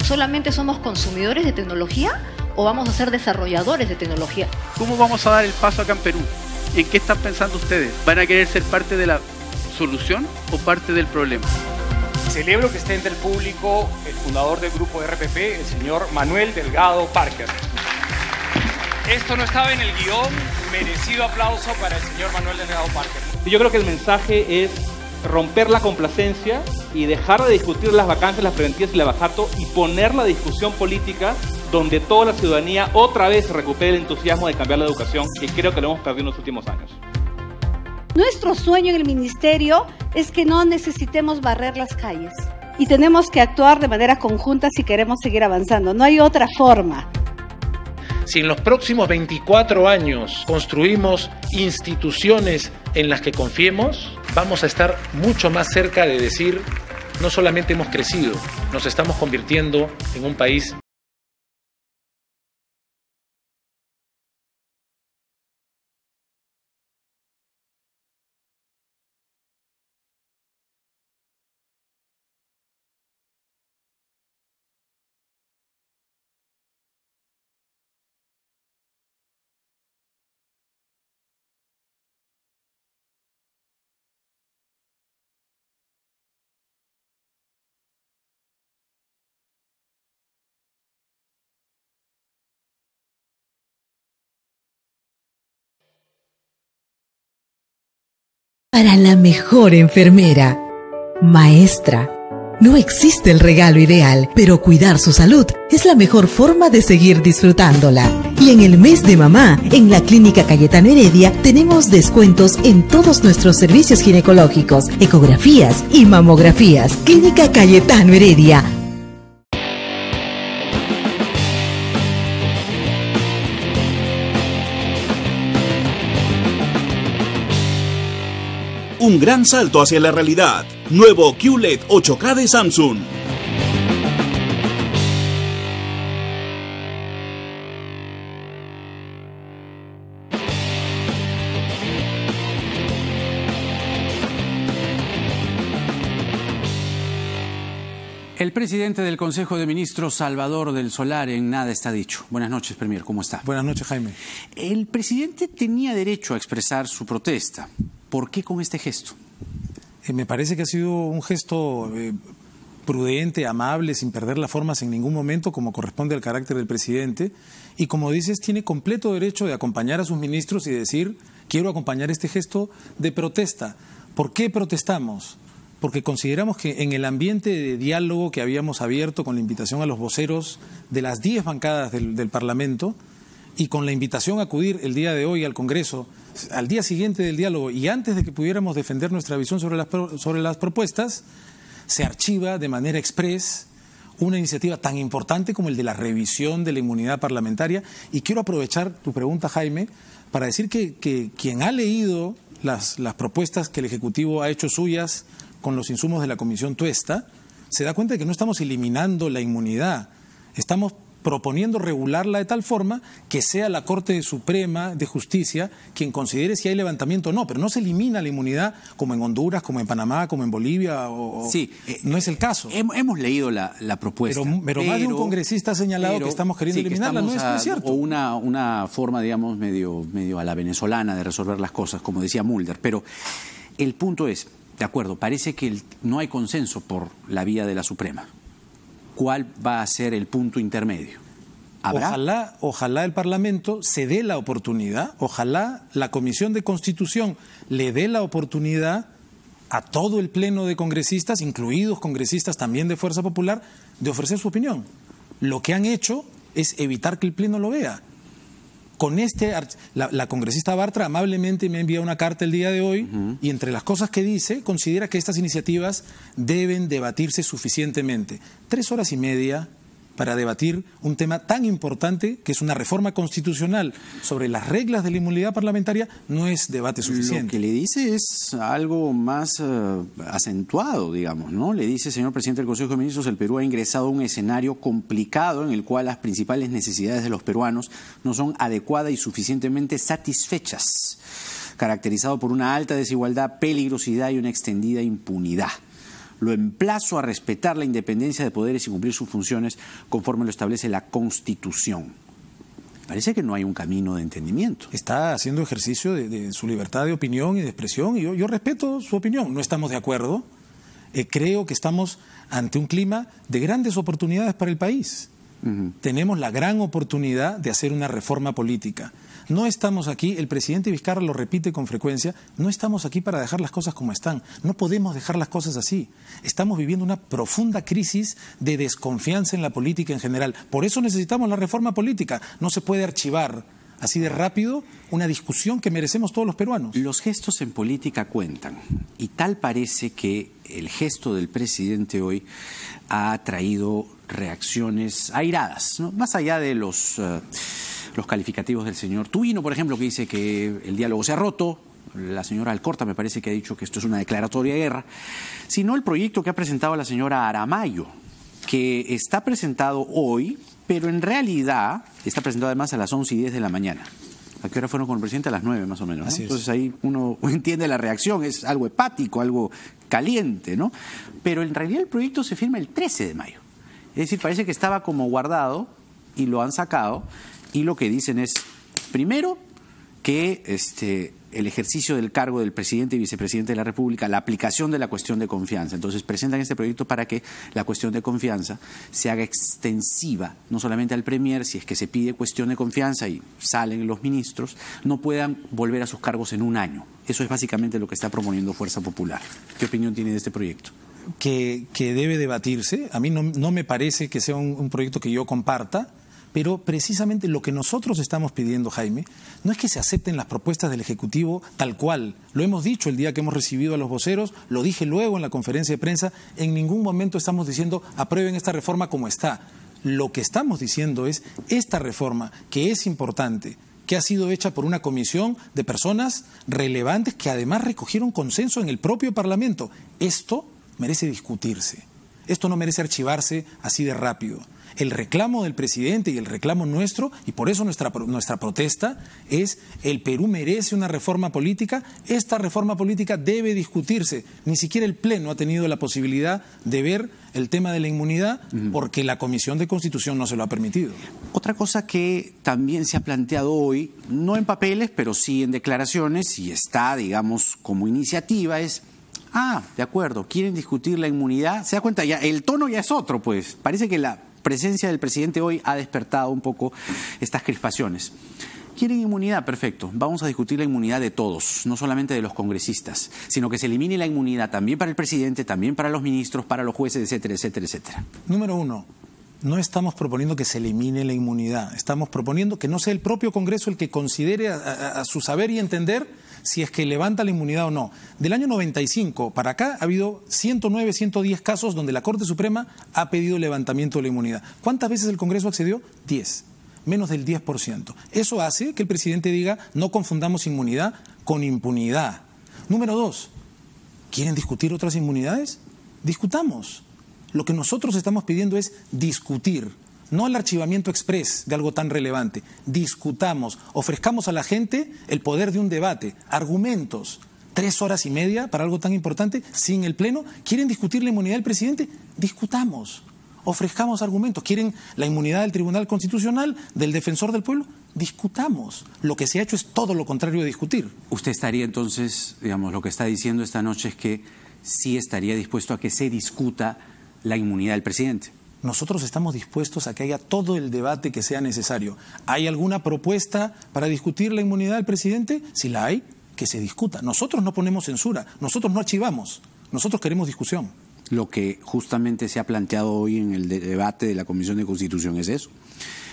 solamente somos consumidores de tecnología o vamos a ser desarrolladores de tecnología. ¿Cómo vamos a dar el paso acá en Perú? ¿En qué están pensando ustedes? ¿Van a querer ser parte de la solución o parte del problema? Celebro que esté entre el público el fundador del grupo RPP, el señor Manuel Delgado Parker. Esto no estaba en el guión, merecido aplauso para el señor Manuel Delgado Parker. Yo creo que el mensaje es romper la complacencia y dejar de discutir las vacantes, las preventivas y la bajato y poner la discusión política donde toda la ciudadanía otra vez recupere el entusiasmo de cambiar la educación, que creo que lo hemos perdido en los últimos años. Nuestro sueño en el ministerio es que no necesitemos barrer las calles y tenemos que actuar de manera conjunta si queremos seguir avanzando. No hay otra forma. Si en los próximos 24 años construimos instituciones en las que confiemos, vamos a estar mucho más cerca de decir, no solamente hemos crecido, nos estamos convirtiendo en un país para la mejor enfermera. Maestra. No existe el regalo ideal, pero cuidar su salud es la mejor forma de seguir disfrutándola. Y en el mes de mamá, en la Clínica Cayetano Heredia, tenemos descuentos en todos nuestros servicios ginecológicos, ecografías y mamografías. Clínica Cayetano Heredia, un gran salto hacia la realidad. Nuevo QLED 8K de Samsung. El presidente del Consejo de Ministros, Salvador del Solar, en nada está dicho. Buenas noches, Premier, ¿cómo está? Buenas noches, Jaime. El presidente tenía derecho a expresar su protesta, ¿Por qué con este gesto? Eh, me parece que ha sido un gesto eh, prudente, amable, sin perder las formas en ningún momento, como corresponde al carácter del presidente. Y como dices, tiene completo derecho de acompañar a sus ministros y decir, quiero acompañar este gesto de protesta. ¿Por qué protestamos? Porque consideramos que en el ambiente de diálogo que habíamos abierto con la invitación a los voceros de las 10 bancadas del Parlamento y con la invitación a acudir el día de hoy al Congreso, al día siguiente del diálogo y antes de que pudiéramos defender nuestra visión sobre las, sobre las propuestas, se archiva de manera express una iniciativa tan importante como el de la revisión de la inmunidad parlamentaria. Y quiero aprovechar tu pregunta, Jaime, para decir que, quien ha leído las, las, propuestas que el Ejecutivo ha hecho suyas con los insumos de la Comisión Tuesta, se da cuenta de que no estamos eliminando la inmunidad, estamos proponiendo regularla de tal forma que sea la Corte Suprema de Justicia quien considere si hay levantamiento o no, pero no se elimina la inmunidad como en Honduras, como en Panamá, como en Bolivia. sí, eh, eh, no es el caso. Hemos, leído la, propuesta. Pero, más de un congresista ha señalado que estamos queriendo eliminarla, no, es, cierto. O una, forma, digamos, medio, medio a la venezolana de resolver las cosas, como decía Mulder. Pero el punto es, de acuerdo, parece que no hay consenso por la vía de la Suprema cuál va a ser el punto intermedio. Ojalá, ojalá el Parlamento se dé la oportunidad, ojalá la Comisión de Constitución le dé la oportunidad a todo el pleno de congresistas, incluidos congresistas también de Fuerza Popular, de ofrecer su opinión. Lo que han hecho es evitar que el pleno lo vea. Con este, la, la congresista Bartra amablemente me envía una carta el día de hoy y entre las cosas que dice, considera que estas iniciativas deben debatirse suficientemente. Tres horas y media para debatir un tema tan importante que es una reforma constitucional sobre las reglas de la inmunidad parlamentaria no es debate suficiente. Lo que le dice es algo más eh, acentuado, digamos, ¿no? Le dice, señor presidente del Consejo de Ministros, el Perú ha ingresado a un escenario complicado en el cual las principales necesidades de los peruanos no son adecuadas y suficientemente satisfechas, caracterizado por una alta desigualdad, peligrosidad y una extendida impunidad lo emplazo a respetar la independencia de poderes y cumplir sus funciones conforme lo establece la Constitución parece que no hay un camino de entendimiento. Está haciendo ejercicio de, su libertad de opinión y de expresión, y yo, respeto su opinión, no estamos de acuerdo. Eh, creo que estamos ante un clima de grandes oportunidades para el país. Tenemos la gran oportunidad de hacer una reforma política. No estamos aquí, el presidente Vizcarra lo repite con frecuencia, no estamos aquí para dejar las cosas como están, no podemos dejar las cosas así. Estamos viviendo una profunda crisis de desconfianza en la política en general. Por eso necesitamos la reforma política. No se puede archivar así de rápido una discusión que merecemos todos los peruanos. Los gestos en política cuentan y tal parece que el gesto del presidente hoy ha traído reacciones airadas, más allá de los... Eh, los calificativos del señor Tuino, por ejemplo, que dice que el diálogo se ha roto, la señora Alcorta me parece que ha dicho que esto es una declaratoria de guerra, sino el proyecto que ha presentado la señora Aramayo, que está presentado hoy, pero en realidad está presentado además a las 11 y 10 de la mañana. ¿A qué hora fueron con el presidente? A las 9 más o menos. Entonces ahí uno [LAUGHS] entiende la reacción, es algo hepático, algo caliente, ¿no? Pero en realidad el proyecto se firma el 13 de mayo. Es decir, parece que estaba como guardado y lo han sacado y lo que dicen es, primero, que este, el ejercicio del cargo del presidente y vicepresidente de la República, la aplicación de la cuestión de confianza. Entonces presentan este proyecto para que la cuestión de confianza se haga extensiva, no solamente al Premier, si es que se pide cuestión de confianza y salen los ministros, no puedan volver a sus cargos en un año. Eso es básicamente lo que está proponiendo Fuerza Popular. ¿Qué opinión tiene de este proyecto? Que, debe debatirse. A mí no, me parece que sea un proyecto que yo comparta pero precisamente lo que nosotros estamos pidiendo, Jaime, no es que se acepten las propuestas del Ejecutivo tal cual. Lo hemos dicho el día que hemos recibido a los voceros, lo dije luego en la conferencia de prensa, en ningún momento estamos diciendo aprueben esta reforma como está. Lo que estamos diciendo es esta reforma, que es importante, que ha sido hecha por una comisión de personas relevantes que además recogieron consenso en el propio Parlamento. Esto merece discutirse. Esto no merece archivarse así de rápido. El reclamo del presidente y el reclamo nuestro, y por eso nuestra, nuestra protesta, es el Perú merece una reforma política, esta reforma política debe discutirse. Ni siquiera el Pleno ha tenido la posibilidad de ver el tema de la inmunidad porque la Comisión de Constitución no se lo ha permitido. Otra cosa que también se ha planteado hoy, no en papeles, pero sí en declaraciones, y está, digamos, como iniciativa, es Ah, de acuerdo, quieren discutir la inmunidad. Se da cuenta, ya el tono ya es otro, pues. Parece que la presencia del presidente hoy ha despertado un poco estas crispaciones. Quieren inmunidad, perfecto. Vamos a discutir la inmunidad de todos, no solamente de los congresistas, sino que se elimine la inmunidad también para el presidente, también para los ministros, para los jueces, etcétera, etcétera, etcétera. Número uno, no estamos proponiendo que se elimine la inmunidad, estamos proponiendo que no sea el propio Congreso el que considere a, su saber y entender si es que levanta la inmunidad o no. Del año 95 para acá ha habido 109, 110 casos donde la Corte Suprema ha pedido levantamiento de la inmunidad. ¿Cuántas veces el Congreso accedió? 10, menos del 10%. Eso hace que el presidente diga no confundamos inmunidad con impunidad. Número dos, ¿quieren discutir otras inmunidades? Discutamos lo que nosotros estamos pidiendo es discutir, no el archivamiento express de algo tan relevante. Discutamos, ofrezcamos a la gente el poder de un debate, argumentos. Tres horas y media para algo tan importante, sin el Pleno. ¿Quieren discutir la inmunidad del presidente? Discutamos, ofrezcamos argumentos. ¿Quieren la inmunidad del Tribunal Constitucional, del Defensor del Pueblo? Discutamos. Lo que se ha hecho es todo lo contrario de discutir. Usted estaría entonces, digamos, lo que está diciendo esta noche es que sí estaría dispuesto a que se discuta la inmunidad del presidente. Nosotros estamos dispuestos a que haya todo el debate que sea necesario. ¿Hay alguna propuesta para discutir la inmunidad del presidente? Si la hay, que se discuta. Nosotros no ponemos censura, nosotros no archivamos, nosotros queremos discusión. Lo que justamente se ha planteado hoy en el debate de la Comisión de Constitución es eso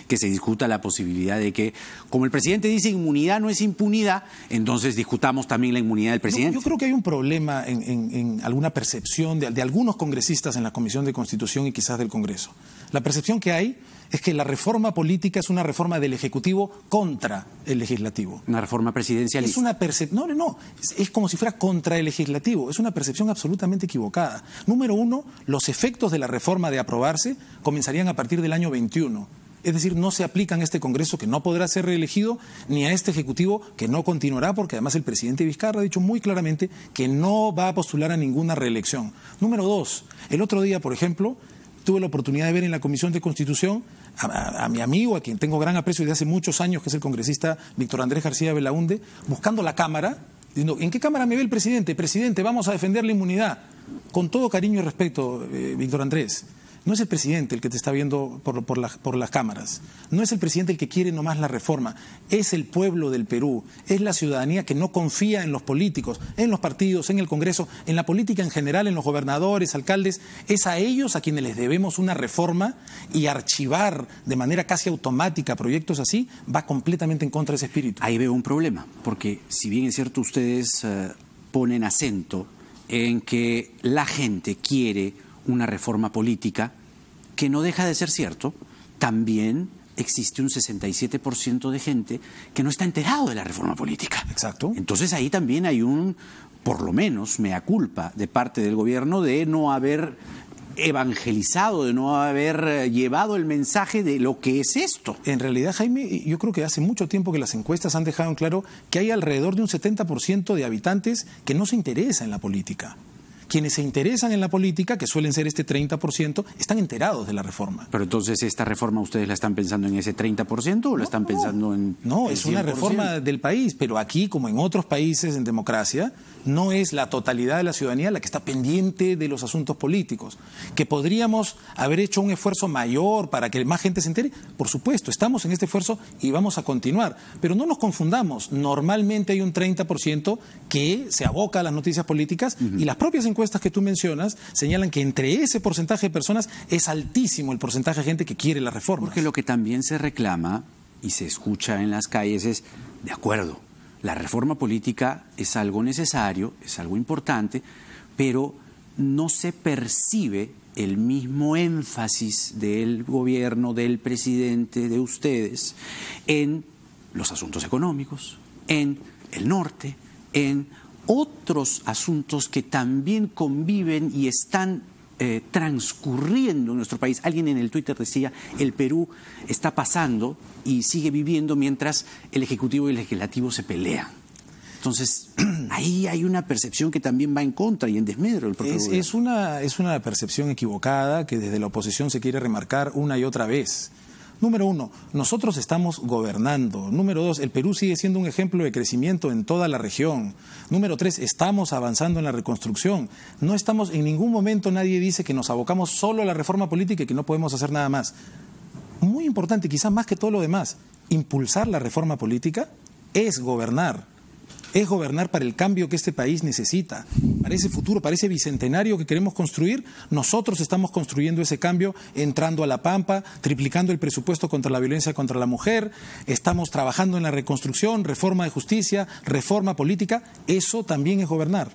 que se discuta la posibilidad de que, como el presidente dice, inmunidad no es impunidad, entonces discutamos también la inmunidad del presidente. yo creo que hay un problema en, alguna percepción de, algunos congresistas en la Comisión de Constitución y quizás del Congreso. La percepción que hay es que la reforma política es una reforma del Ejecutivo contra el Legislativo. Una reforma presidencialista. Es una percepción. No, no, no. Es, es, como si fuera contra el Legislativo. Es una percepción absolutamente equivocada. Número uno, los efectos de la reforma de aprobarse comenzarían a partir del año 21. Es decir, no se aplica en este Congreso que no podrá ser reelegido, ni a este Ejecutivo que no continuará, porque además el presidente Vizcarra ha dicho muy claramente que no va a postular a ninguna reelección. Número dos, el otro día, por ejemplo, tuve la oportunidad de ver en la Comisión de Constitución a, mi amigo, a quien tengo gran aprecio desde hace muchos años, que es el congresista Víctor Andrés García Belaunde, buscando la Cámara, diciendo, ¿en qué Cámara me ve el presidente? Presidente, vamos a defender la inmunidad. Con todo cariño y respeto, eh, Víctor Andrés, no es el presidente el que te está viendo por, las cámaras. No es el presidente el que quiere nomás la reforma. Es el pueblo del Perú. Es la ciudadanía que no confía en los políticos, en los partidos, en el Congreso, en la política en general, en los gobernadores, alcaldes. Es a ellos a quienes les debemos una reforma y archivar de manera casi automática proyectos así va completamente en contra de ese espíritu. Ahí veo un problema, porque si bien es cierto ustedes eh, ponen acento en que la gente quiere una reforma política, que no deja de ser cierto, también existe un 67% de gente que no está enterado de la reforma política. Exacto. Entonces ahí también hay un, por lo menos, mea culpa de parte del gobierno de no haber evangelizado, de no haber eh, llevado el mensaje de lo que es esto. En realidad, Jaime, yo creo que hace mucho tiempo que las encuestas han dejado en claro que hay alrededor de un 70% de habitantes que no se interesa en la política quienes se interesan en la política, que suelen ser este 30%, están enterados de la reforma. Pero entonces, ¿esta reforma ustedes la están pensando en ese 30% o la están pensando en... No, es una reforma del país, pero aquí, como en otros países en democracia, no es la totalidad de la ciudadanía la que está pendiente de los asuntos políticos. ¿Que podríamos haber hecho un esfuerzo mayor para que más gente se entere? Por supuesto, estamos en este esfuerzo y vamos a continuar. Pero no nos confundamos, normalmente hay un 30% que se aboca a las noticias políticas y las propias encuestas que tú mencionas señalan que entre ese porcentaje de personas es altísimo el porcentaje de gente que quiere la reforma. Porque lo que también se reclama y se escucha en las calles es, de acuerdo, la reforma política es algo necesario, es algo importante, pero no se percibe el mismo énfasis del gobierno, del presidente, de ustedes, en los asuntos económicos, en el norte, en otros asuntos que también conviven y están eh, transcurriendo en nuestro país. Alguien en el Twitter decía, el Perú está pasando y sigue viviendo mientras el Ejecutivo y el Legislativo se pelean. Entonces, [CLEARS THROAT] ahí hay una percepción que también va en contra y en desmedro del una, es una percepción equivocada que desde la oposición se quiere remarcar una y otra vez. Número uno, nosotros estamos gobernando. Número dos, el Perú sigue siendo un ejemplo de crecimiento en toda la región. Número tres, estamos avanzando en la reconstrucción. No estamos, en ningún momento nadie dice que nos abocamos solo a la reforma política y que no podemos hacer nada más. Muy importante, quizás más que todo lo demás, impulsar la reforma política es gobernar es gobernar para el cambio que este país necesita, para ese futuro, para ese bicentenario que queremos construir. Nosotros estamos construyendo ese cambio entrando a La Pampa, triplicando el presupuesto contra la violencia contra la mujer, estamos trabajando en la reconstrucción, reforma de justicia, reforma política. Eso también es gobernar.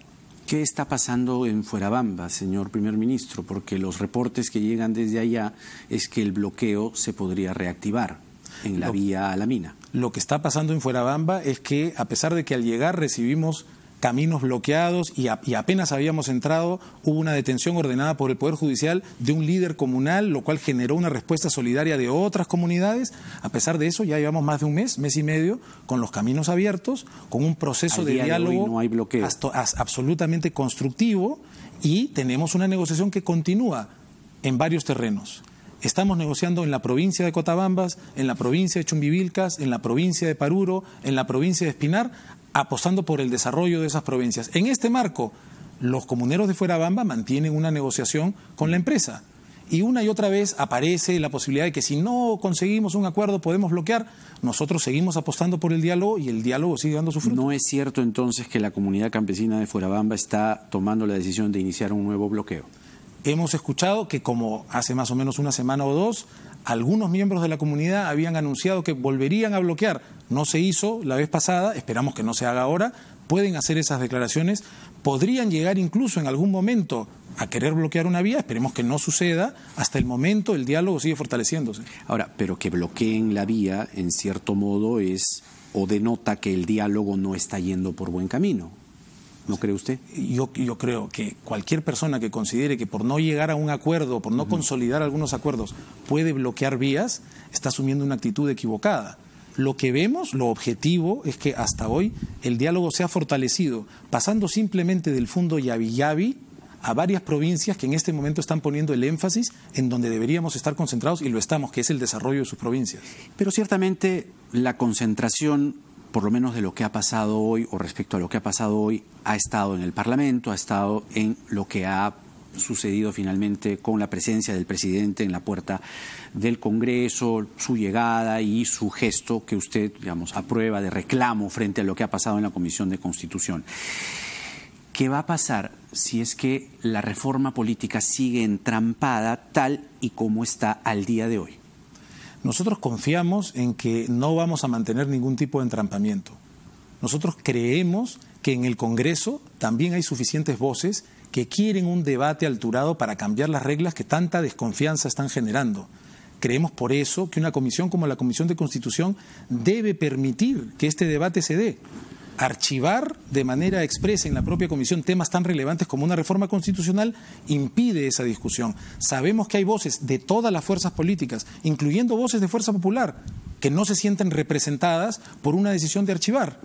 ¿Qué está pasando en Fuerabamba, señor primer ministro? Porque los reportes que llegan desde allá es que el bloqueo se podría reactivar en la vía a la mina. Lo que está pasando en Fuerabamba es que, a pesar de que al llegar recibimos caminos bloqueados y, apenas habíamos entrado, hubo una detención ordenada por el Poder Judicial de un líder comunal, lo cual generó una respuesta solidaria de otras comunidades. A pesar de eso, ya llevamos más de un mes, mes y medio, con los caminos abiertos, con un proceso de diálogo absolutamente constructivo y tenemos una negociación que continúa en varios terrenos. Estamos negociando en la provincia de Cotabambas, en la provincia de Chumbivilcas, en la provincia de Paruro, en la provincia de Espinar, apostando por el desarrollo de esas provincias. En este marco, los comuneros de Fuerabamba mantienen una negociación con la empresa. Y una y otra vez aparece la posibilidad de que si no conseguimos un acuerdo podemos bloquear. Nosotros seguimos apostando por el diálogo y el diálogo sigue dando su fruto. ¿No es cierto entonces que la comunidad campesina de Fuerabamba está tomando la decisión de iniciar un nuevo bloqueo? hemos escuchado que como hace más o menos una semana o dos, algunos miembros de la comunidad habían anunciado que volverían a bloquear. No se hizo la vez pasada, esperamos que no se haga ahora. Pueden hacer esas declaraciones, podrían llegar incluso en algún momento a querer bloquear una vía, esperemos que no suceda, hasta el momento el diálogo sigue fortaleciéndose. Ahora, pero que bloqueen la vía, en cierto modo, es o denota que el diálogo no está yendo por buen camino. ¿No cree usted? Yo, creo que cualquier persona que considere que por no llegar a un acuerdo, por no consolidar algunos acuerdos, puede bloquear vías, está asumiendo una actitud equivocada. Lo que vemos, lo objetivo, es que hasta hoy el diálogo se ha fortalecido, pasando simplemente del fondo Yavi Yavi a varias provincias que en este momento están poniendo el énfasis en donde deberíamos estar concentrados y lo estamos, que es el desarrollo de sus provincias. Pero ciertamente la concentración por lo menos de lo que ha pasado hoy o respecto a lo que ha pasado hoy, ha estado en el Parlamento, ha estado en lo que ha sucedido finalmente con la presencia del presidente en la puerta del Congreso, su llegada y su gesto que usted, digamos, aprueba de reclamo frente a lo que ha pasado en la Comisión de Constitución. ¿Qué va a pasar si es que la reforma política sigue entrampada tal y como está al día de hoy? Nosotros confiamos en que no vamos a mantener ningún tipo de entrampamiento. Nosotros creemos que en el Congreso también hay suficientes voces que quieren un debate alturado para cambiar las reglas que tanta desconfianza están generando. Creemos por eso que una comisión como la Comisión de Constitución debe permitir que este debate se dé archivar de manera expresa en la propia comisión temas tan relevantes como una reforma constitucional impide esa discusión. Sabemos que hay voces de todas las fuerzas políticas, incluyendo voces de Fuerza Popular, que no se sienten representadas por una decisión de archivar.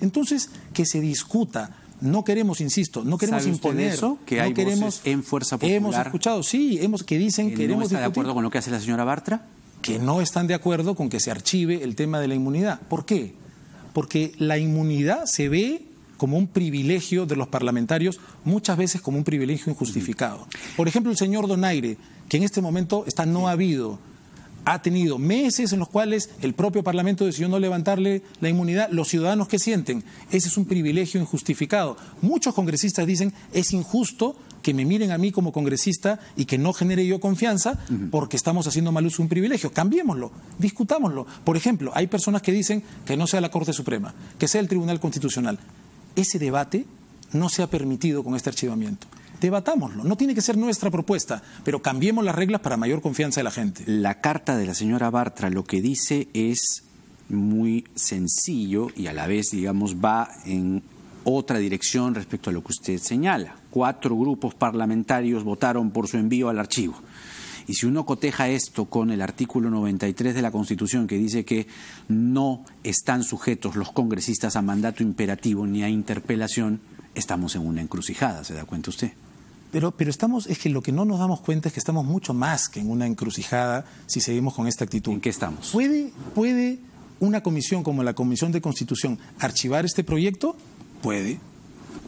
Entonces, que se discuta no queremos, insisto, no queremos imponer eso que no hay queremos en fuerza popular. Hemos escuchado, sí, hemos que dicen que queremos no está de acuerdo con lo que hace la señora Bartra que no están de acuerdo con que se archive el tema de la inmunidad. ¿Por qué? porque la inmunidad se ve como un privilegio de los parlamentarios, muchas veces como un privilegio injustificado. Por ejemplo, el señor Donaire, que en este momento está no habido, ha tenido meses en los cuales el propio Parlamento decidió no levantarle la inmunidad. Los ciudadanos que sienten, ese es un privilegio injustificado. Muchos congresistas dicen, es injusto que me miren a mí como congresista y que no genere yo confianza porque estamos haciendo mal uso de un privilegio. Cambiémoslo, discutámoslo. Por ejemplo, hay personas que dicen que no sea la Corte Suprema, que sea el Tribunal Constitucional. Ese debate no se ha permitido con este archivamiento debatámoslo. No tiene que ser nuestra propuesta, pero cambiemos las reglas para mayor confianza de la gente. La carta de la señora Bartra lo que dice es muy sencillo y a la vez, digamos, va en otra dirección respecto a lo que usted señala. Cuatro grupos parlamentarios votaron por su envío al archivo. Y si uno coteja esto con el artículo 93 de la Constitución que dice que no están sujetos los congresistas a mandato imperativo ni a interpelación, estamos en una encrucijada, ¿se da cuenta usted? Pero, pero estamos, es que lo que no nos damos cuenta es que estamos mucho más que en una encrucijada si seguimos con esta actitud. ¿En qué estamos? ¿Puede, puede una comisión como la Comisión de Constitución archivar este proyecto? Puede.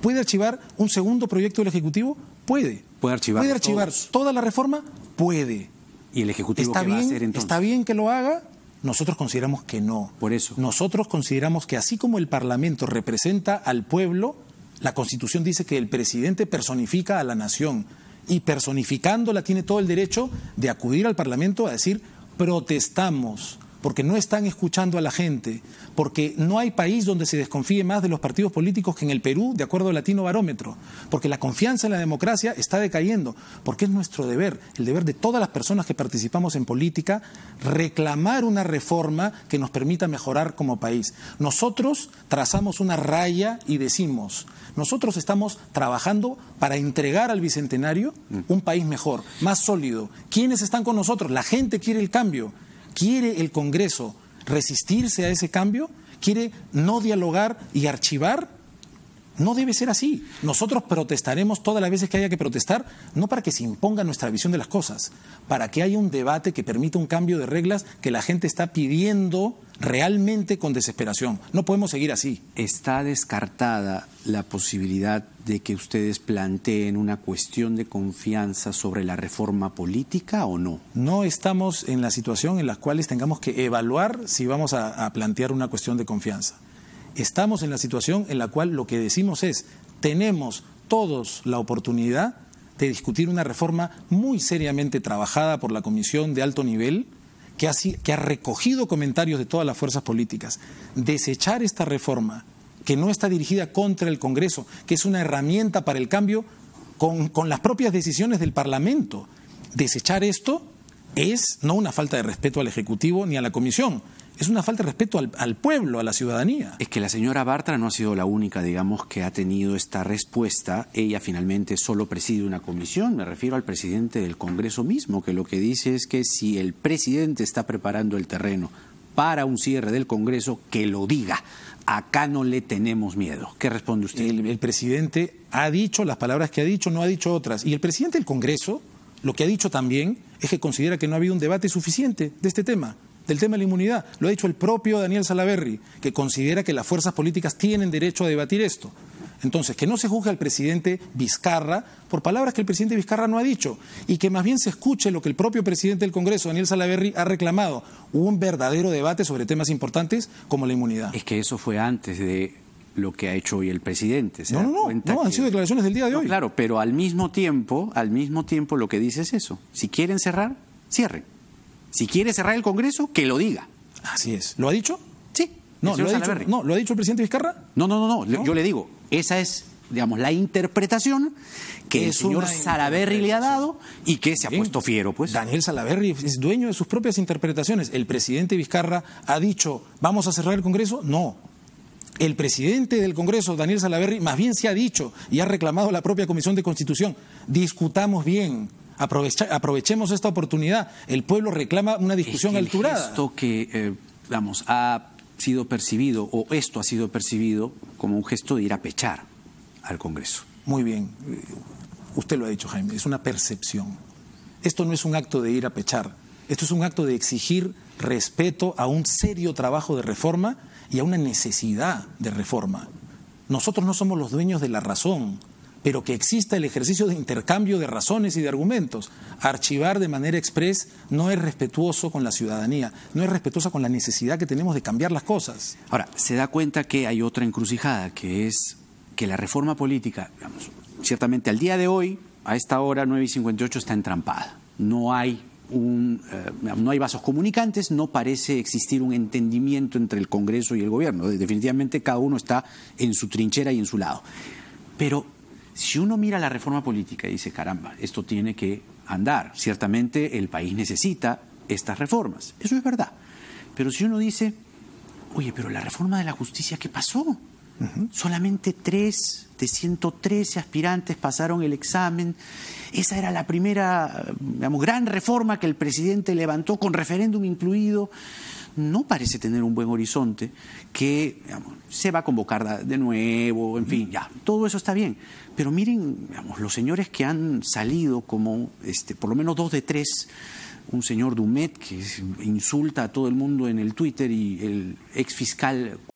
¿Puede archivar un segundo proyecto del Ejecutivo? Puede. ¿Puede archivar, ¿Puede archivar toda la reforma? Puede. ¿Y el Ejecutivo está hacer entonces? ¿Está bien que lo haga? Nosotros consideramos que no. Por eso. Nosotros consideramos que así como el Parlamento representa al pueblo, la Constitución dice que el presidente personifica a la nación y personificándola tiene todo el derecho de acudir al Parlamento a decir protestamos porque no están escuchando a la gente, porque no hay país donde se desconfíe más de los partidos políticos que en el Perú, de acuerdo al Latino Barómetro, porque la confianza en la democracia está decayendo, porque es nuestro deber, el deber de todas las personas que participamos en política, reclamar una reforma que nos permita mejorar como país. Nosotros trazamos una raya y decimos, nosotros estamos trabajando para entregar al Bicentenario mm. un país mejor, más sólido. ¿Quiénes están con nosotros? La gente quiere el cambio. ¿Quiere el Congreso resistirse a ese cambio? ¿Quiere no dialogar y archivar? No debe ser así. Nosotros protestaremos todas las veces que haya que protestar, no para que se imponga nuestra visión de las cosas, para que haya un debate que permita un cambio de reglas que la gente está pidiendo realmente con desesperación. No podemos seguir así. ¿Está descartada la posibilidad de que ustedes planteen una cuestión de confianza sobre la reforma política o no? No estamos en la situación en la cual tengamos que evaluar si vamos a, a plantear una cuestión de confianza. Estamos en la situación en la cual lo que decimos es, tenemos todos la oportunidad de discutir una reforma muy seriamente trabajada por la Comisión de Alto Nivel, que ha, recogido comentarios de todas las fuerzas políticas, desechar esta reforma que no está dirigida contra el Congreso, que es una herramienta para el cambio con, con las propias decisiones del Parlamento. Desechar esto es no una falta de respeto al Ejecutivo ni a la Comisión, es una falta de respeto al, pueblo, a la ciudadanía. Es que la señora Bartra no ha sido la única, digamos, que ha tenido esta respuesta. Ella finalmente solo preside una comisión. Me refiero al presidente del Congreso mismo, que lo que dice es que si el presidente está preparando el terreno para un cierre del Congreso, que lo diga. Acá no le tenemos miedo. ¿Qué responde usted? el presidente ha dicho las palabras que ha dicho, no ha dicho otras. Y el presidente del Congreso lo que ha dicho también es que considera que no ha habido un debate suficiente de este tema del tema de la inmunidad. Lo ha dicho el propio Daniel Salaverry, que considera que las fuerzas políticas tienen derecho a debatir esto. Entonces, que no se juzgue al presidente Vizcarra por palabras que el presidente Vizcarra no ha dicho y que más bien se escuche lo que el propio presidente del Congreso, Daniel Salaverri, ha reclamado, un verdadero debate sobre temas importantes como la inmunidad. Es que eso fue antes de lo que ha hecho hoy el presidente. no, no, no, no, han sido declaraciones del día de hoy. Claro, pero al mismo tiempo, al mismo tiempo lo que dice es eso. Si quieren cerrar, cierren. Si quiere cerrar el Congreso, que lo diga. Así es. ¿Lo ha dicho? Sí. No, lo ha dicho, el presidente Vizcarra? No, no, no, no, yo le digo, esa es digamos, la interpretación que el señor Salaverry le ha dado y que se ha puesto fiero, pues. Daniel Salaverry es dueño de sus propias interpretaciones. El presidente Vizcarra ha dicho, ¿vamos a cerrar el Congreso? No. El presidente del Congreso, Daniel Salaverry, más bien se ha dicho y ha reclamado la propia Comisión de Constitución, discutamos bien, aprovechemos esta oportunidad. El pueblo reclama una discusión es alturada. que, eh, vamos, ha sido percibido, o esto ha sido percibido como un gesto de ir a pechar al Congreso. Muy bien. Usted lo ha dicho, Jaime. Es una percepción. Esto no es un acto de ir a pechar. Esto es un acto de exigir respeto a un serio trabajo de reforma y a una necesidad de reforma. Nosotros no somos los dueños de la razón pero que exista el ejercicio de intercambio de razones y de argumentos. Archivar de manera express no es respetuoso con la ciudadanía, no es respetuosa con la necesidad que tenemos de cambiar las cosas. Ahora, se da cuenta que hay otra encrucijada, que es que la reforma política, digamos, ciertamente al día de hoy, a esta hora 9 y 58 está entrampada. No hay eh, no hay vasos comunicantes, no parece existir un entendimiento entre el Congreso y el Gobierno. Definitivamente cada uno está en su trinchera y en su lado. Pero si uno mira la reforma política y dice, caramba, esto tiene que andar, ciertamente el país necesita estas reformas, eso es verdad. Pero si uno dice, oye, pero la reforma de la justicia, ¿qué pasó? Solamente tres de 113 aspirantes pasaron el examen. Esa era la primera, gran reforma que el presidente levantó, con referéndum incluido. No parece tener un buen horizonte, que se va a convocar de nuevo, en fin, ya, todo eso está bien. Pero miren, los señores que han salido como, este, por lo menos dos de tres, un señor Dumet que insulta a todo el mundo en el Twitter y el ex fiscal